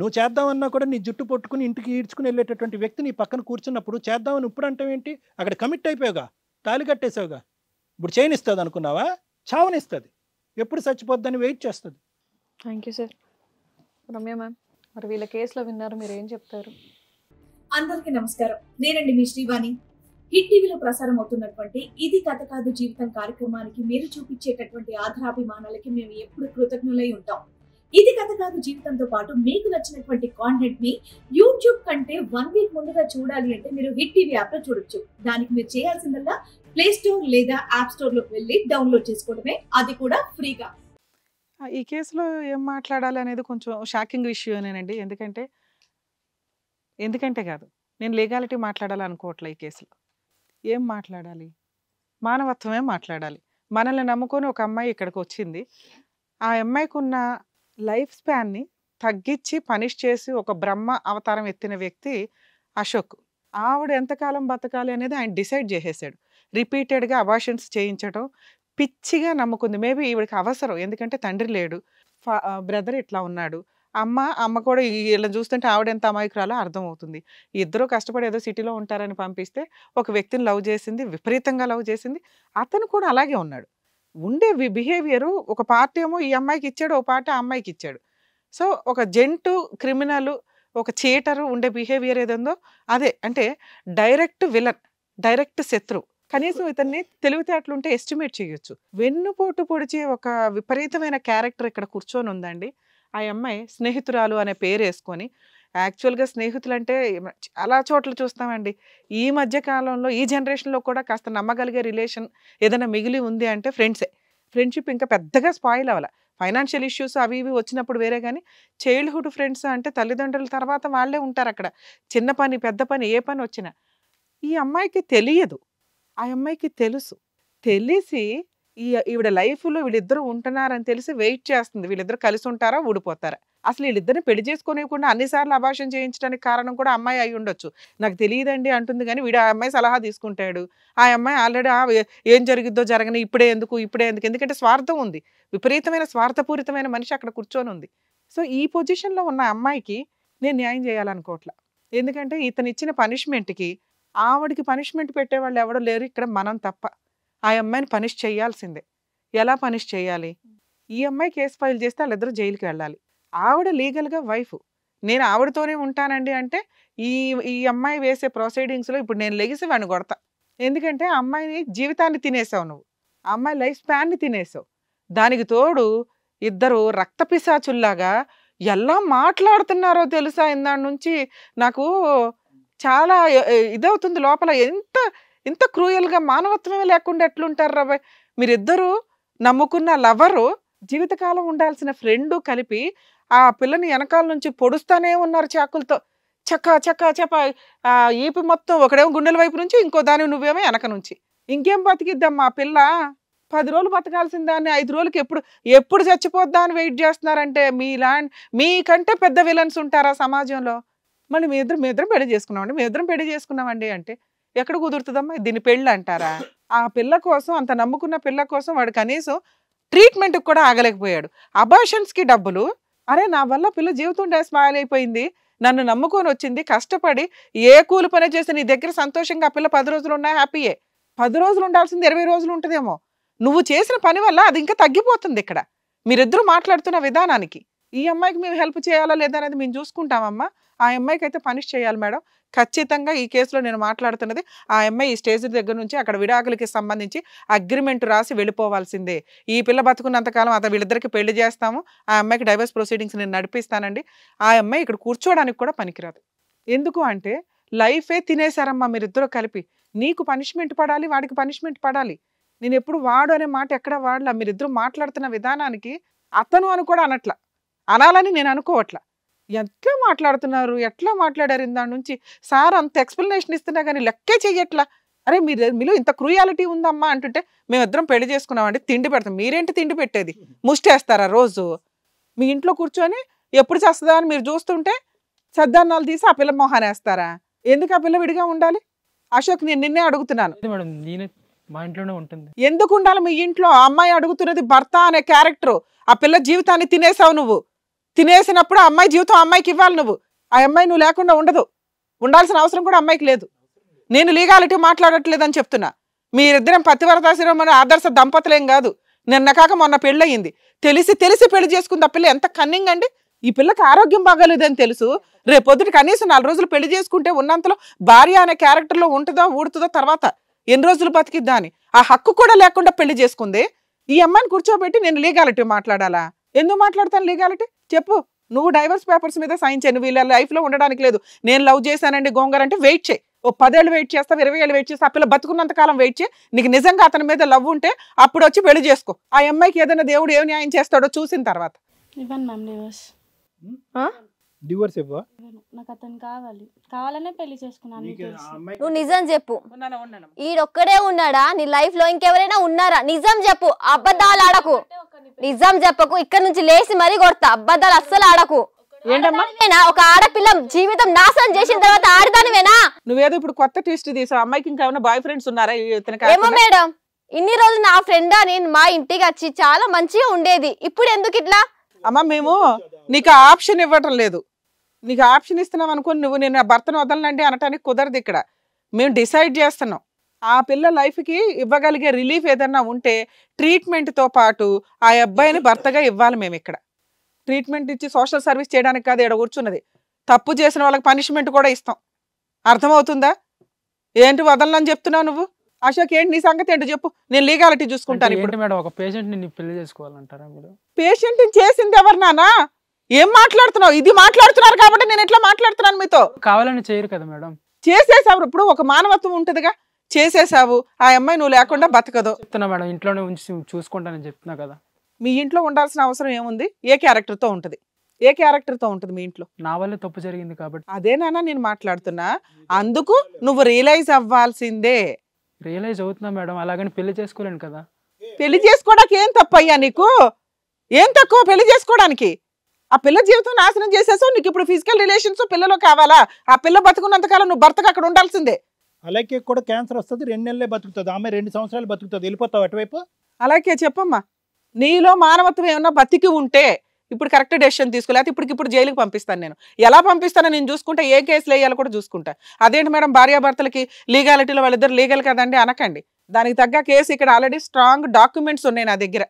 [SPEAKER 3] నువ్వు చేద్దామన్నా కూడా నీ జుట్టు పట్టుకుని ఇంటికి ఈడ్చుకుని వెళ్ళేటటువంటి వ్యక్తి నీ పక్కన కూర్చున్నప్పుడు చేద్దామని ఇప్పుడు ఏంటి అక్కడ కమిట్ అయిపోయావుగా తాలి కట్టేసావుగా ఇప్పుడు చేయనిస్తుంది అనుకున్నావా చావనిస్తుంది ఎప్పుడు చచ్చిపోద్దని వెయిట్ చేస్తుంది
[SPEAKER 1] thank you sir Ramya ma'am మరి వీళ్ళ కేసులో విన్నారు మీరు ఏం చెప్తారు అందరికీ నమస్కారం నేనండి మీ శ్రీవాణి
[SPEAKER 7] హిట్ టీవీలో ప్రసారం అవుతున్నటువంటి ఇది కథ కాదు జీవితం కార్యక్రమానికి మీరు చూపించేటటువంటి ఆధారాభిమానాలకి మేము ఎప్పుడు కృతజ్ఞులై ఉంటాం ఇది కథ కాదు జీవితంతో పాటు మీకు నచ్చినటువంటి కాంటెంట్ ని యూట్యూబ్ కంటే వన్ వీక్ ముందుగా చూడాలి అంటే మీరు హిట్ టీవీ యాప్ లో చూడొచ్చు దానికి మీరు చేయాల్సిందల్లా ప్లే స్టోర్ లేదా యాప్ స్టోర్ లోకి వెళ్ళి డౌన్లోడ్ చేసుకోవడమే అది కూడా ఫ్రీగా
[SPEAKER 4] ఈ కేసులో ఏం మాట్లాడాలి అనేది కొంచెం షాకింగ్ అనేనండి ఎందుకంటే ఎందుకంటే కాదు నేను లీగాలిటీ మాట్లాడాలనుకోవట్లే ఈ కేసులో ఏం మాట్లాడాలి మానవత్వమే మాట్లాడాలి మనల్ని నమ్ముకొని ఒక అమ్మాయి ఇక్కడికి వచ్చింది ఆ అమ్మాయికి ఉన్న లైఫ్ స్పాన్ని తగ్గించి పనిష్ చేసి ఒక బ్రహ్మ అవతారం ఎత్తిన వ్యక్తి అశోక్ ఆవిడ ఎంతకాలం బతకాలి అనేది ఆయన డిసైడ్ చేసేసాడు రిపీటెడ్గా అబార్షన్స్ చేయించడం పిచ్చిగా నమ్ముకుంది మేబీ ఈవిడికి అవసరం ఎందుకంటే తండ్రి లేడు బ్రదర్ ఇట్లా ఉన్నాడు అమ్మ అమ్మ కూడా ఇలా చూస్తుంటే ఆవిడ ఎంత అమాయకురాలో అర్థమవుతుంది ఇద్దరు కష్టపడి ఏదో సిటీలో ఉంటారని పంపిస్తే ఒక వ్యక్తిని లవ్ చేసింది విపరీతంగా లవ్ చేసింది అతను కూడా అలాగే ఉన్నాడు ఉండే బిహేవియరు ఒక పార్ట్ ఏమో ఈ అమ్మాయికి ఇచ్చాడు ఒక పార్ట్ ఆ అమ్మాయికి ఇచ్చాడు సో ఒక జంటు క్రిమినల్ ఒక చీటరు ఉండే బిహేవియర్ ఏదందో అదే అంటే డైరెక్ట్ విలన్ డైరెక్ట్ శత్రువు కనీసం ఇతన్ని తెలివితేటలుంటే ఎస్టిమేట్ చేయొచ్చు వెన్నుపోటు పొడిచే ఒక విపరీతమైన క్యారెక్టర్ ఇక్కడ కూర్చొని ఉందండి ఆ అమ్మాయి స్నేహితురాలు అనే పేరు వేసుకొని యాక్చువల్గా స్నేహితులు అంటే చాలా చోట్ల చూస్తామండి ఈ మధ్య కాలంలో ఈ జనరేషన్లో కూడా కాస్త నమ్మగలిగే రిలేషన్ ఏదైనా మిగిలి ఉంది అంటే ఫ్రెండ్సే ఫ్రెండ్షిప్ ఇంకా పెద్దగా స్పాయిల్ అవ్వాలి ఫైనాన్షియల్ ఇష్యూస్ అవి ఇవి వచ్చినప్పుడు వేరే కానీ చైల్డ్హుడ్ ఫ్రెండ్స్ అంటే తల్లిదండ్రుల తర్వాత వాళ్ళే ఉంటారు అక్కడ చిన్న పని పెద్ద పని ఏ పని వచ్చినా ఈ అమ్మాయికి తెలియదు ఆ అమ్మాయికి తెలుసు తెలిసి ఈ ఈవిడ లైఫ్లో వీళ్ళిద్దరూ ఉంటున్నారని తెలిసి వెయిట్ చేస్తుంది వీళ్ళిద్దరు కలిసి ఉంటారా ఊడిపోతారా అసలు వీళ్ళిద్దరిని పెళ్లి చేసుకోనివ్వకుండా అన్నిసార్లు అభాషం చేయించడానికి కారణం కూడా అమ్మాయి అయి ఉండొచ్చు నాకు తెలియదండి అంటుంది కానీ వీడు ఆ అమ్మాయి సలహా తీసుకుంటాడు ఆ అమ్మాయి ఆల్రెడీ ఏం జరిగిద్దో జరగని ఇప్పుడే ఎందుకు ఇప్పుడే ఎందుకు ఎందుకంటే స్వార్థం ఉంది విపరీతమైన స్వార్థపూరితమైన మనిషి అక్కడ కూర్చొని ఉంది సో ఈ పొజిషన్లో ఉన్న అమ్మాయికి నేను న్యాయం చేయాలనుకోవట్లా ఎందుకంటే ఇతను ఇచ్చిన పనిష్మెంట్కి ఆవిడికి పనిష్మెంట్ పెట్టేవాళ్ళు ఎవడో లేరు ఇక్కడ మనం తప్ప ఆ అమ్మాయిని పనిష్ చేయాల్సిందే ఎలా పనిష్ చేయాలి ఈ అమ్మాయి కేసు ఫైల్ చేస్తే వాళ్ళిద్దరూ జైలుకి వెళ్ళాలి ఆవిడ లీగల్గా వైఫ్ నేను ఆవిడతోనే ఉంటానండి అంటే ఈ ఈ అమ్మాయి వేసే ప్రొసీడింగ్స్లో ఇప్పుడు నేను లెగిసి వాడిని కొడతా ఎందుకంటే అమ్మాయిని జీవితాన్ని తినేసావు నువ్వు అమ్మాయి లైఫ్ స్పాన్ని తినేసావు దానికి తోడు ఇద్దరు రక్త పిశాచుల్లాగా ఎలా మాట్లాడుతున్నారో తెలుసా ఇందాడి నుంచి నాకు చాలా ఇదవుతుంది లోపల ఎంత ఇంత క్రూయల్గా మానవత్వమే లేకుండా ఎట్లుంటారు రా మీరిద్దరూ నమ్ముకున్న లవరు జీవితకాలం ఉండాల్సిన ఫ్రెండు కలిపి ఆ పిల్లని వెనకాల నుంచి పొడుస్తానే ఉన్నారు చాకులతో చక్క చక్క చప ఈపు మొత్తం ఒకడేమో గుండెల వైపు నుంచి ఇంకో దాని నువ్వేమో వెనక నుంచి ఇంకేం బతికిద్దాం మా పిల్ల పది రోజులు బతకాల్సిన దాన్ని ఐదు రోజులకి ఎప్పుడు ఎప్పుడు చచ్చిపోద్దా అని వెయిట్ చేస్తున్నారంటే మీ ల్యాండ్ మీకంటే పెద్ద విలన్స్ ఉంటారా సమాజంలో మళ్ళీ మీ ఇద్దరు మీ ఇద్దరం పెళ్లి చేసుకున్నామండి మీ ఇద్దరం పెళ్లి చేసుకున్నామండి అంటే ఎక్కడ కుదురుతుందమ్మా దీని పెళ్ళి అంటారా ఆ పిల్ల కోసం అంత నమ్ముకున్న పిల్ల కోసం వాడు కనీసం ట్రీట్మెంట్కి కూడా ఆగలేకపోయాడు అబార్షన్స్కి డబ్బులు అరే నా వల్ల పిల్ల జీవితం స్మైల్ అయిపోయింది నన్ను నమ్ముకొని వచ్చింది కష్టపడి ఏ కూలి పని చేసి నీ దగ్గర సంతోషంగా ఆ పిల్ల పది రోజులు ఉన్నా హ్యాపీయే పది రోజులు ఉండాల్సింది ఇరవై రోజులు ఉంటుందేమో నువ్వు చేసిన పని వల్ల అది ఇంకా తగ్గిపోతుంది ఇక్కడ మీరిద్దరూ మాట్లాడుతున్న విధానానికి ఈ అమ్మాయికి మేము హెల్ప్ చేయాలా లేదా అనేది మేము చూసుకుంటామమ్మా ఆ అమ్మాయికి అయితే పనిష్ చేయాలి మేడం ఖచ్చితంగా ఈ కేసులో నేను మాట్లాడుతున్నది ఆ అమ్మాయి ఈ స్టేజ్ దగ్గర నుంచి అక్కడ విడాకులకి సంబంధించి అగ్రిమెంట్ రాసి వెళ్ళిపోవాల్సిందే ఈ పిల్ల బతుకున్నంతకాలం అతను వీళ్ళిద్దరికి పెళ్లి చేస్తాము ఆ అమ్మాయికి డైవర్స్ ప్రొసీడింగ్స్ నేను నడిపిస్తానండి ఆ అమ్మాయి ఇక్కడ కూర్చోవడానికి కూడా పనికిరాదు ఎందుకు అంటే లైఫే తినేశారమ్మా మీరిద్దరూ కలిపి నీకు పనిష్మెంట్ పడాలి వాడికి పనిష్మెంట్ పడాలి నేను ఎప్పుడు వాడు అనే మాట ఎక్కడ వాడలా మీరిద్దరూ మాట్లాడుతున్న విధానానికి అతను అని కూడా అనట్లా అనాలని నేను అనుకోవట్లా ఎట్లా మాట్లాడుతున్నారు ఎట్లా మాట్లాడారు దాని నుంచి సార్ అంత ఎక్స్ప్లెనేషన్ ఇస్తున్నా కానీ లెక్కే చెయ్యట్లా అరే మీరు మీలో ఇంత క్రూయాలిటీ ఉందమ్మా అంటుంటే మేమిద్దరం పెళ్లి చేసుకున్నామండి తిండి పెడతాం మీరేంటి తిండి పెట్టేది ముష్టేస్తారా రోజు మీ ఇంట్లో కూర్చొని ఎప్పుడు చేస్తుందా అని మీరు చూస్తుంటే సద్దాన్నాలు తీసి ఆ పిల్ల మొహానేస్తారా ఎందుకు ఆ పిల్ల విడిగా ఉండాలి అశోక్ నేను నిన్నే అడుగుతున్నాను
[SPEAKER 5] మా ఇంట్లోనే ఉంటుంది
[SPEAKER 4] ఎందుకు ఉండాలి మీ ఇంట్లో అమ్మాయి అడుగుతున్నది భర్త అనే క్యారెక్టర్ ఆ పిల్ల జీవితాన్ని తినేసావు నువ్వు తినేసినప్పుడు అమ్మాయి జీవితం అమ్మాయికి ఇవ్వాలి నువ్వు ఆ అమ్మాయి నువ్వు లేకుండా ఉండదు ఉండాల్సిన అవసరం కూడా అమ్మాయికి లేదు నేను లీగాలిటీ మాట్లాడట్లేదని చెప్తున్నా మీరిద్దరం పతివరదాశ్రమం ఆదర్శ దంపతులేం కాదు నిన్న కాక మొన్న పెళ్ళయింది తెలిసి తెలిసి పెళ్లి చేసుకుంది ఆ పిల్ల ఎంత కన్నింగ్ అండి ఈ పిల్లకి ఆరోగ్యం బాగాలేదని తెలుసు రేపొద్దుటి కనీసం నాలుగు రోజులు పెళ్లి చేసుకుంటే ఉన్నంతలో భార్య అనే క్యారెక్టర్లో ఉంటుందో ఊడుతుందో తర్వాత ఎన్ని రోజులు బతికిద్దా అని ఆ హక్కు కూడా లేకుండా పెళ్లి చేసుకుంది ఈ అమ్మాయిని కూర్చోబెట్టి నేను లీగాలిటీ మాట్లాడాలా ఎందుకు మాట్లాడతాను లీగాలిటీ చెప్పు నువ్వు డైవర్స్ పేపర్స్ మీద సైన్ చేయను వీళ్ళ లైఫ్లో ఉండడానికి లేదు నేను లవ్ చేశానండి గోంగర్ అంటే వెయిట్ చేయి ఓ పదేళ్ళు వెయిట్ చేస్తావు ఇరవై ఏళ్ళు వెయిట్ చేస్తావు ఆ పిల్ల బతుకున్నంత కాలం వెయిట్ చేయి నీకు నిజంగా అతని మీద లవ్ ఉంటే అప్పుడు వచ్చి పెళ్లి చేసుకో ఆ అమ్మాయికి ఏదైనా దేవుడు ఏం న్యాయం చేస్తాడో చూసిన తర్వాత మ్యామ్ డివోర్స్ ఇవ్వా
[SPEAKER 6] నాకు అతను కావాలి కావాలనే పెళ్లి చేసుకున్నాను నువ్వు నిజం చెప్పు
[SPEAKER 2] ఈడొక్కడే ఉన్నాడా నీ లైఫ్ లో ఇంకెవరైనా ఉన్నారా నిజం చెప్పు అబద్ధాలు ఆడకు నిజం చెప్పకు ఇక్కడ నుంచి లేచి మరీ కొడతా అబద్ధాలు అస్సలు ఆడకు ఏంటమ్మా ఒక ఆడపిల్ల జీవితం నాశనం చేసిన తర్వాత ఆడదానివేనా
[SPEAKER 4] నువ్వేదో ఇప్పుడు కొత్త ట్విస్ట్ తీసావు అమ్మాయికి ఇంకేమైనా బాయ్ ఫ్రెండ్స్ ఉన్నారా ఏమో మేడం ఇన్ని రోజులు నా ఫ్రెండ్ అని మా ఇంటికి వచ్చి చాలా మంచిగా ఉండేది ఇప్పుడు ఎందుకు ఇట్లా అమ్మ మేము నీకు ఆప్షన్ ఇవ్వటం లేదు నీకు ఆప్షన్ ఇస్తున్నాం అనుకుని నువ్వు నేను భర్తను వదలనండి అనటానికి కుదరదు ఇక్కడ మేము డిసైడ్ చేస్తున్నాం ఆ పిల్ల లైఫ్కి ఇవ్వగలిగే రిలీఫ్ ఏదన్నా ఉంటే ట్రీట్మెంట్తో పాటు ఆ అబ్బాయిని భర్తగా ఇవ్వాలి మేము ఇక్కడ ట్రీట్మెంట్ ఇచ్చి సోషల్ సర్వీస్ చేయడానికి కాదు ఇక్కడ కూర్చున్నది తప్పు చేసిన వాళ్ళకి పనిష్మెంట్ కూడా ఇస్తాం అర్థమవుతుందా ఏంటి వదలనని చెప్తున్నావు నువ్వు అశోక్ ఏంటి నీ సంగతి ఏంటి చెప్పు నేను లీగాలిటీ చూసుకుంటాను ఇప్పుడు
[SPEAKER 5] మేడం ఒక పేషెంట్ పెళ్లి చేసుకోవాలంటారా
[SPEAKER 4] మీరు పేషెంట్ చేసింది ఎవరినానా ఏం మాట్లాడుతున్నావు ఇది మాట్లాడుతున్నారు కాబట్టి నేను ఎట్లా మాట్లాడుతున్నాను మీతో కావాలని చేయరు కదా మేడం చేసేసావు ఇప్పుడు ఒక మానవత్వం ఉంటుందిగా చేసేసావు ఆ అమ్మాయి నువ్వు లేకుండా బతకదు చెప్తున్నా మేడం ఇంట్లోనే ఉంచి చూసుకుంటానని చెప్తున్నా కదా మీ ఇంట్లో ఉండాల్సిన అవసరం ఏముంది ఏ క్యారెక్టర్తో ఉంటుంది ఏ క్యారెక్టర్తో ఉంటుంది మీ ఇంట్లో నా వల్ల తప్పు జరిగింది కాబట్టి అదే నాన్న నేను మాట్లాడుతున్నా అందుకు నువ్వు రియలైజ్ అవ్వాల్సిందే రియలైజ్ అవుతున్నా మేడం అలాగని పెళ్లి చేసుకోలేను కదా పెళ్లి చేసుకోవడానికి ఏం తప్పయ్యా నీకు ఏం తక్కువ పెళ్లి చేసుకోవడానికి ఆ పిల్ల జీవితం నాశనం చేసేసావు నీకు ఇప్పుడు ఫిజికల్ రిలేషన్స్ పిల్లలు కావాలా
[SPEAKER 3] ఆ పిల్ల బతుకున్నంతకాలం నువ్వు భర్తకు అక్కడ ఉండాల్సిందే అలాగే కూడా క్యాన్సర్ వస్తుంది రెండు నెలలే బతుకుతుంది ఆమె రెండు సంవత్సరాలు బతుకుతుంది వెళ్ళిపోతావు అటువైపు అలాగే చెప్పమ్మా నీలో
[SPEAKER 4] మానవత్వం ఏమన్నా బతికి ఉంటే ఇప్పుడు కరెక్ట్ డెసిషన్ తీసుకోలేదు లేకపోతే ఇప్పటికి ఇప్పుడు జైలుకి పంపిస్తాను నేను ఎలా పంపిస్తానో నేను చూసుకుంటా ఏ కేసులు వేయాలో కూడా చూసుకుంటా అదేంటి మేడం భార్యాభర్తలకి లీగాలిటీలో వాళ్ళిద్దరు లీగల్ కదండి అనకండి దానికి తగ్గ కేసు ఇక్కడ ఆల్రెడీ స్ట్రాంగ్ డాక్యుమెంట్స్ ఉన్నాయి నా దగ్గర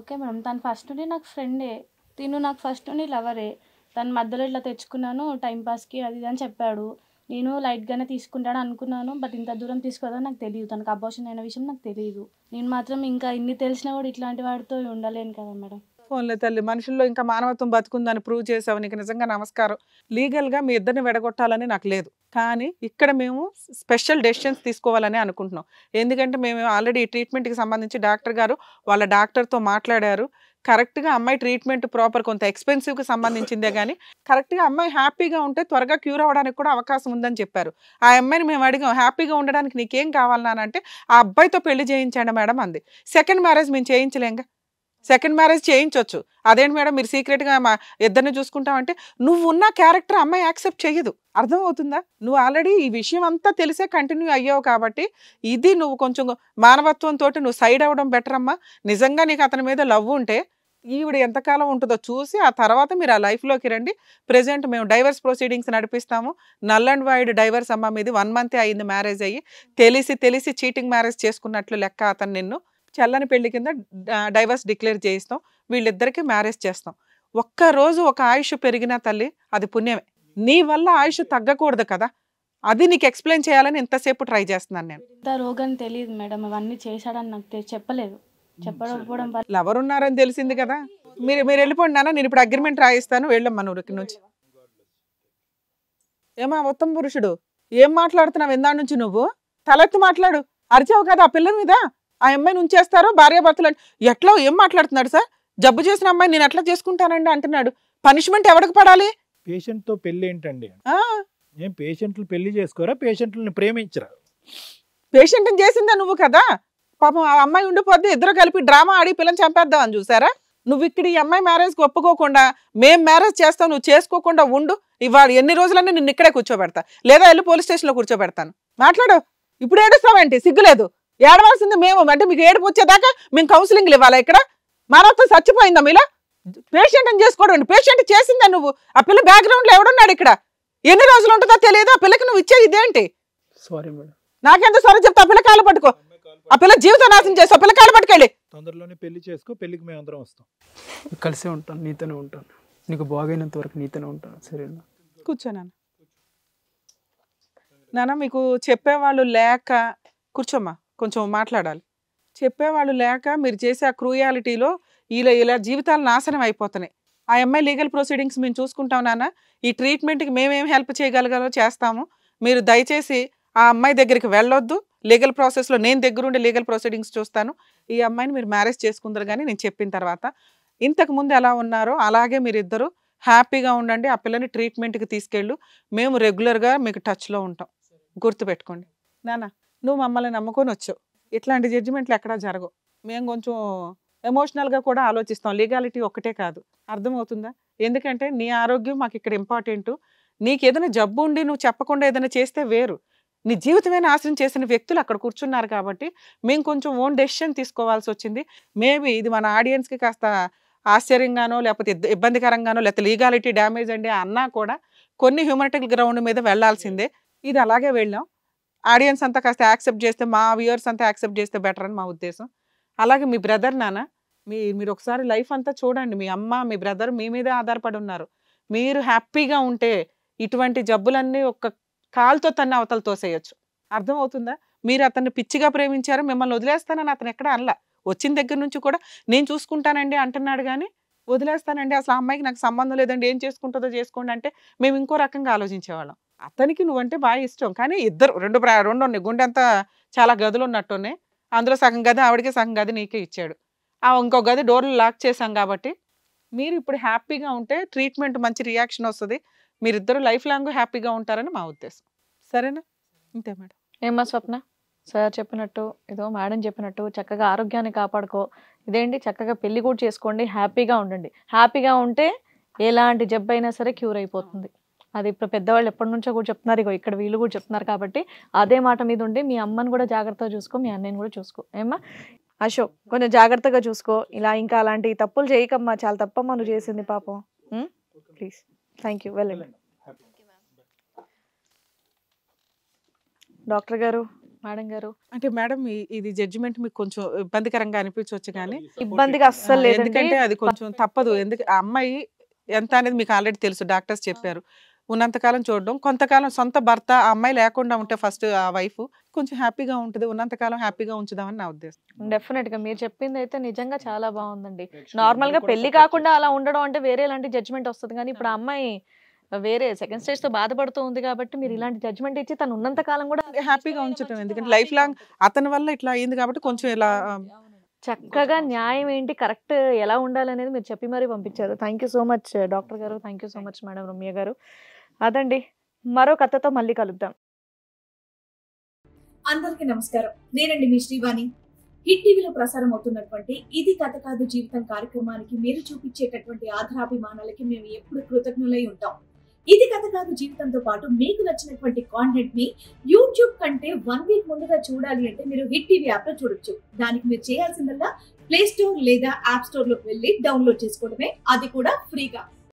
[SPEAKER 6] ఓకే మేడం తను ఫస్ట్ నాకు ఫ్రెండే తిను నాకు ఫస్ట్ నీ లవరే తను మధ్యలో ఇట్లా తెచ్చుకున్నాను టైంపాస్కి అది ఇది అని చెప్పాడు నేను లైట్గానే తీసుకుంటాడు అనుకున్నాను బట్ ఇంత దూరం తీసుకోదని నాకు తెలియదు తనకు అబోషన్ అయిన విషయం నాకు తెలియదు నేను మాత్రం ఇంకా ఇన్ని తెలిసినా కూడా ఇట్లాంటి వాడితో ఉండలేను కదా
[SPEAKER 4] మేడం ఫోన్లే తల్లి మనుషుల్లో ఇంకా మానవత్వం బతుకుందని ప్రూవ్ చేసావు నీకు నిజంగా నమస్కారం లీగల్గా మీ ఇద్దరిని విడగొట్టాలని నాకు లేదు కానీ ఇక్కడ మేము స్పెషల్ డెసిషన్స్ తీసుకోవాలని అనుకుంటున్నాం ఎందుకంటే మేము ఆల్రెడీ ట్రీట్మెంట్కి సంబంధించి డాక్టర్ గారు వాళ్ళ డాక్టర్తో మాట్లాడారు కరెక్ట్గా అమ్మాయి ట్రీట్మెంట్ ప్రాపర్ కొంత ఎక్స్పెన్సివ్కి సంబంధించిందే కానీ కరెక్ట్గా అమ్మాయి హ్యాపీగా ఉంటే త్వరగా క్యూర్ అవ్వడానికి కూడా అవకాశం ఉందని చెప్పారు ఆ అమ్మాయిని మేము అడిగాం హ్యాపీగా ఉండడానికి నీకేం కావాలన్నానంటే ఆ అబ్బాయితో పెళ్లి చేయించండి మేడం అంది సెకండ్ మ్యారేజ్ మేము చేయించలేంగా సెకండ్ మ్యారేజ్ చేయించవచ్చు అదేంటి మేడం మీరు సీక్రెట్గా మా ఇద్దరిని చూసుకుంటామంటే నువ్వు ఉన్న క్యారెక్టర్ అమ్మాయి యాక్సెప్ట్ చేయదు అర్థం అవుతుందా నువ్వు ఆల్రెడీ ఈ విషయం అంతా తెలిసే కంటిన్యూ అయ్యావు కాబట్టి ఇది నువ్వు కొంచెం మానవత్వంతో నువ్వు సైడ్ అవ్వడం బెటర్ అమ్మా నిజంగా నీకు అతని మీద లవ్ ఉంటే ఈవిడ ఎంతకాలం ఉంటుందో చూసి ఆ తర్వాత మీరు ఆ లైఫ్లోకి రండి ప్రజెంట్ మేము డైవర్స్ ప్రొసీడింగ్స్ నడిపిస్తాము నల్ అండ్ వైడ్ డైవర్స్ అమ్మ మీది వన్ మంతే అయింది మ్యారేజ్ అయ్యి తెలిసి తెలిసి చీటింగ్ మ్యారేజ్ చేసుకున్నట్లు లెక్క అతను నిన్ను చల్లని పెళ్లి కింద డైవర్స్ డిక్లేర్ చేయిస్తాం వీళ్ళిద్దరికీ మ్యారేజ్ చేస్తాం ఒక్క రోజు ఒక ఆయుష్ పెరిగినా తల్లి అది పుణ్యమే నీ వల్ల ఆయుష్ తగ్గకూడదు కదా అది నీకు ఎక్స్ప్లెయిన్ చేయాలని ఎంతసేపు ట్రై చేస్తున్నాను నేను
[SPEAKER 6] రోగం తెలియదు మేడం అవన్నీ
[SPEAKER 4] చేశాడని నాకు చెప్పలేదు ఎవరున్నారని తెలిసింది కదా మీరు మీరు వెళ్ళిపోండి నాన్న నేను ఇప్పుడు అగ్రిమెంట్ రాయిస్తాను వెళ్ళమ్మా నువ్వు ఇక్కడి నుంచి ఏమా ఉత్తమ పురుషుడు ఏం మాట్లాడుతున్నావు ఎందాడు నుంచి నువ్వు తలెత్తి మాట్లాడు అరిచావు కదా ఆ పిల్ల మీద ఆ అమ్మాయిని భార్య భార్యాభర్తలు ఎట్లా ఏం మాట్లాడుతున్నాడు సార్ జబ్బు చేసిన అమ్మాయి నేను ఎట్లా చేసుకుంటానండి అంటున్నాడు పనిష్మెంట్ ఎవరికి పడాలి
[SPEAKER 3] పేషెంట్ తో పెళ్లి ఏంటండి ఏం పేషెంట్లు పెళ్లి చేసుకోరా పేషెంట్లను ప్రేమించరా పేషెంట్ని
[SPEAKER 4] చేసిందా నువ్వు కదా పాపం ఆ అమ్మాయి ఉండిపోద్ది ఇద్దరు కలిపి డ్రామా ఆడి పిల్లని చంపేద్దామని చూసారా నువ్వు ఇక్కడ ఈ అమ్మాయి మ్యారేజ్కి ఒప్పుకోకుండా మేము మ్యారేజ్ చేస్తావు నువ్వు చేసుకోకుండా ఉండు ఇవాళ ఎన్ని రోజులన్నీ నిన్ను ఇక్కడే కూర్చోబెడతా లేదా వెళ్ళి పోలీస్ స్టేషన్లో కూర్చోబెడతాను మాట్లాడు ఇప్పుడు ఏడుస్తావేంటి సిగ్గులేదు ఏడవలసింది మేము అంటే మీకు ఏడుపు వచ్చేదాకా మేము కౌన్సిలింగ్లు ఇవ్వాలా ఇక్కడ మానవత్వం చచ్చిపోయిందా మీలో పేషెంట్ అని చేసుకోవడం పేషెంట్ చేసిందా నువ్వు ఆ పిల్ల బ్యాక్గ్రౌండ్లో ఎవడున్నాడు ఇక్కడ ఎన్ని రోజులు ఉంటుందో తెలియదు ఆ పిల్లకి నువ్వు ఇచ్చేది ఇదేంటి సారీ మేడం నాకెంత సారీ చెప్తా ఆ పిల్ల కాలు పట్టుకో ఆ పిల్ల జీవితం నాశనం చేస్తావు పిల్ల కాళ్ళు పట్టుకెళ్ళి తొందరలోనే
[SPEAKER 3] పెళ్లి చేసుకో పెళ్లికి మేము అందరం వస్తాం
[SPEAKER 5] కలిసే ఉంటాను నీతోనే ఉంటాను నీకు బాగైనంత వరకు నీతోనే ఉంటాను సరే
[SPEAKER 4] కూర్చోనా నాన్న మీకు చెప్పేవాళ్ళు లేక కూర్చోమ్మా కొంచెం మాట్లాడాలి చెప్పేవాళ్ళు లేక మీరు చేసే ఆ క్రూయాలిటీలో ఇలా ఇలా జీవితాలు నాశనం అయిపోతున్నాయి ఆ అమ్మాయి లీగల్ ప్రొసీడింగ్స్ మేము చూసుకుంటాం నాన్న ఈ ట్రీట్మెంట్కి మేమేం హెల్ప్ చేయగలగాలో చేస్తాము మీరు దయచేసి ఆ అమ్మాయి దగ్గరికి వెళ్ళొద్దు లీగల్ ప్రాసెస్లో నేను దగ్గరుండి లీగల్ ప్రొసీడింగ్స్ చూస్తాను ఈ అమ్మాయిని మీరు మ్యారేజ్ చేసుకుందరు కానీ నేను చెప్పిన తర్వాత ఇంతకుముందు ఎలా ఉన్నారో అలాగే మీరిద్దరు హ్యాపీగా ఉండండి ఆ పిల్లని ట్రీట్మెంట్కి తీసుకెళ్ళు మేము రెగ్యులర్గా మీకు టచ్లో ఉంటాం గుర్తుపెట్టుకోండి నానా నువ్వు మమ్మల్ని నమ్ముకొని వచ్చావు ఇట్లాంటి జడ్జిమెంట్లు ఎక్కడా జరగవు మేము కొంచెం ఎమోషనల్గా కూడా ఆలోచిస్తాం లీగాలిటీ ఒక్కటే కాదు అర్థమవుతుందా ఎందుకంటే నీ ఆరోగ్యం మాకు ఇక్కడ ఇంపార్టెంట్ నీకు ఏదైనా జబ్బు ఉండి నువ్వు చెప్పకుండా ఏదైనా చేస్తే వేరు నీ జీవితమే నాశనం చేసిన వ్యక్తులు అక్కడ కూర్చున్నారు కాబట్టి మేము కొంచెం ఓన్ డెసిషన్ తీసుకోవాల్సి వచ్చింది మేబీ ఇది మన ఆడియన్స్కి కాస్త ఆశ్చర్యంగానో లేకపోతే ఇబ్బందికరంగానో లేకపోతే లీగాలిటీ డ్యామేజ్ అండి అన్నా కూడా కొన్ని హ్యూమనిటల్ గ్రౌండ్ మీద వెళ్లాల్సిందే ఇది అలాగే వెళ్ళాం ఆడియన్స్ అంతా కాస్త యాక్సెప్ట్ చేస్తే మా వ్యూయర్స్ అంతా యాక్సెప్ట్ చేస్తే బెటర్ అని మా ఉద్దేశం అలాగే మీ బ్రదర్ నాన్న మీ మీరు ఒకసారి లైఫ్ అంతా చూడండి మీ అమ్మ మీ బ్రదర్ మీ మీదే ఆధారపడి ఉన్నారు మీరు హ్యాపీగా ఉంటే ఇటువంటి జబ్బులన్నీ ఒక్క కాలుతో తన అవతలు తోసేయచ్చు అర్థం అవుతుందా మీరు అతన్ని పిచ్చిగా ప్రేమించారు మిమ్మల్ని వదిలేస్తానని అతను ఎక్కడ అనల వచ్చిన దగ్గర నుంచి కూడా నేను చూసుకుంటానండి అంటున్నాడు కానీ వదిలేస్తానండి అసలు అమ్మాయికి నాకు సంబంధం లేదండి ఏం చేసుకుంటుందో చేసుకోండి అంటే మేము ఇంకో రకంగా ఆలోచించేవాళ్ళం అతనికి నువ్వంటే బాగా ఇష్టం కానీ ఇద్దరు రెండు రెండు ఉన్నాయి గుండె అంతా చాలా గదులు ఉన్నట్టునే అందులో సగం గది ఆవిడకి సగం గది నీకే ఇచ్చాడు ఆ ఇంకో గది డోర్లు లాక్ చేశాం కాబట్టి మీరు ఇప్పుడు హ్యాపీగా ఉంటే ట్రీట్మెంట్ మంచి రియాక్షన్ వస్తుంది మీరిద్దరు లైఫ్ లాంగ్ హ్యాపీగా ఉంటారని మా ఉద్దేశం సరేనా అంతే మేడం
[SPEAKER 1] ఏమ్మా స్వప్న సార్ చెప్పినట్టు ఏదో మేడం చెప్పినట్టు చక్కగా ఆరోగ్యాన్ని కాపాడుకో ఇదేంటి చక్కగా పెళ్లి కూడా చేసుకోండి హ్యాపీగా ఉండండి హ్యాపీగా ఉంటే ఎలాంటి జబ్బు అయినా సరే క్యూర్ అయిపోతుంది అది ఇప్పుడు పెద్దవాళ్ళు ఎప్పటి నుంచో కూడా చెప్తున్నారు ఇగో ఇక్కడ వీళ్ళు కూడా చెప్తున్నారు కాబట్టి అదే మాట మీద ఉండి మీ అమ్మని కూడా జాగ్రత్తగా చూసుకో మీ అన్నయ్యని కూడా చూసుకో ఏమ్మా అశోక్ కొంచెం జాగ్రత్తగా చూసుకో ఇలా ఇంకా అలాంటి తప్పులు చేయకమ్మా చాలా తప్పమ్మా నువ్వు చేసింది పాపం please thank you well doctor గారు
[SPEAKER 4] మేడం గారు అంటే మేడం ఇది జడ్జిమెంట్ మీకు కొంచెం ఇబ్బందికరంగా అనిపించవచ్చు కానీ ఇబ్బందిగా అస్సలు లేదు ఎందుకంటే అది కొంచెం తప్పదు ఎందుకు అమ్మాయి ఎంత అనేది మీకు ఆల్రెడీ తెలుసు డాక్టర్స్ చెప్పారు ఉన్నంతకాలం చూడడం కొంతకాలం సొంత భర్త ఆ అమ్మాయి లేకుండా ఉంటే ఫస్ట్ ఆ వైఫ్ కొంచెం హ్యాపీగా ఉంటుంది ఉన్నంతకాలం హ్యాపీగా ఉంచుదామని నా ఉద్దేశం
[SPEAKER 1] డెఫినెట్ గా మీరు చెప్పింది అయితే నిజంగా చాలా బాగుందండి నార్మల్ గా పెళ్లి కాకుండా అలా ఉండడం అంటే వేరే ఇలాంటి జడ్జ్మెంట్ వస్తుంది కానీ ఇప్పుడు అమ్మాయి వేరే సెకండ్ స్టేజ్ తో బాధపడుతూ ఉంది కాబట్టి మీరు ఇలాంటి జడ్జ్మెంట్ ఇచ్చి తను ఉన్నంత కాలం కూడా హ్యాపీగా ఉంచడం ఎందుకంటే లైఫ్ లాంగ్ అతని వల్ల ఇట్లా అయింది కాబట్టి కొంచెం ఇలా చక్కగా న్యాయం ఏంటి కరెక్ట్ ఎలా ఉండాలనేది మీరు చెప్పి మరీ పంపించారు థ్యాంక్ సో మచ్ డాక్టర్ గారు thank so much madam Ramya గారు అదండి మరో కథతో మళ్ళీ కలుద్దాం అందరికీ నమస్కారం
[SPEAKER 7] నేనండి మీ శ్రీవాణి హిట్ టీవీలో ప్రసారం అవుతున్నటువంటి ఇది కథ కాదు జీవితం కార్యక్రమానికి మీరు చూపించేటటువంటి ఆధారాభిమానాలకి మేము ఎప్పుడు కృతజ్ఞులై ఉంటాం ఇది కథ కాదు జీవితంతో పాటు మీకు నచ్చినటువంటి కాంటెంట్ ని యూట్యూబ్ కంటే వన్ వీక్ ముందుగా చూడాలి అంటే మీరు హిట్ టీవీ యాప్ లో చూడొచ్చు దానికి మీరు చేయాల్సిందల్లా ప్లే స్టోర్ లేదా యాప్ స్టోర్ లోకి వెళ్ళి డౌన్లోడ్ చేసుకోవడమే అది కూడా ఫ్రీగా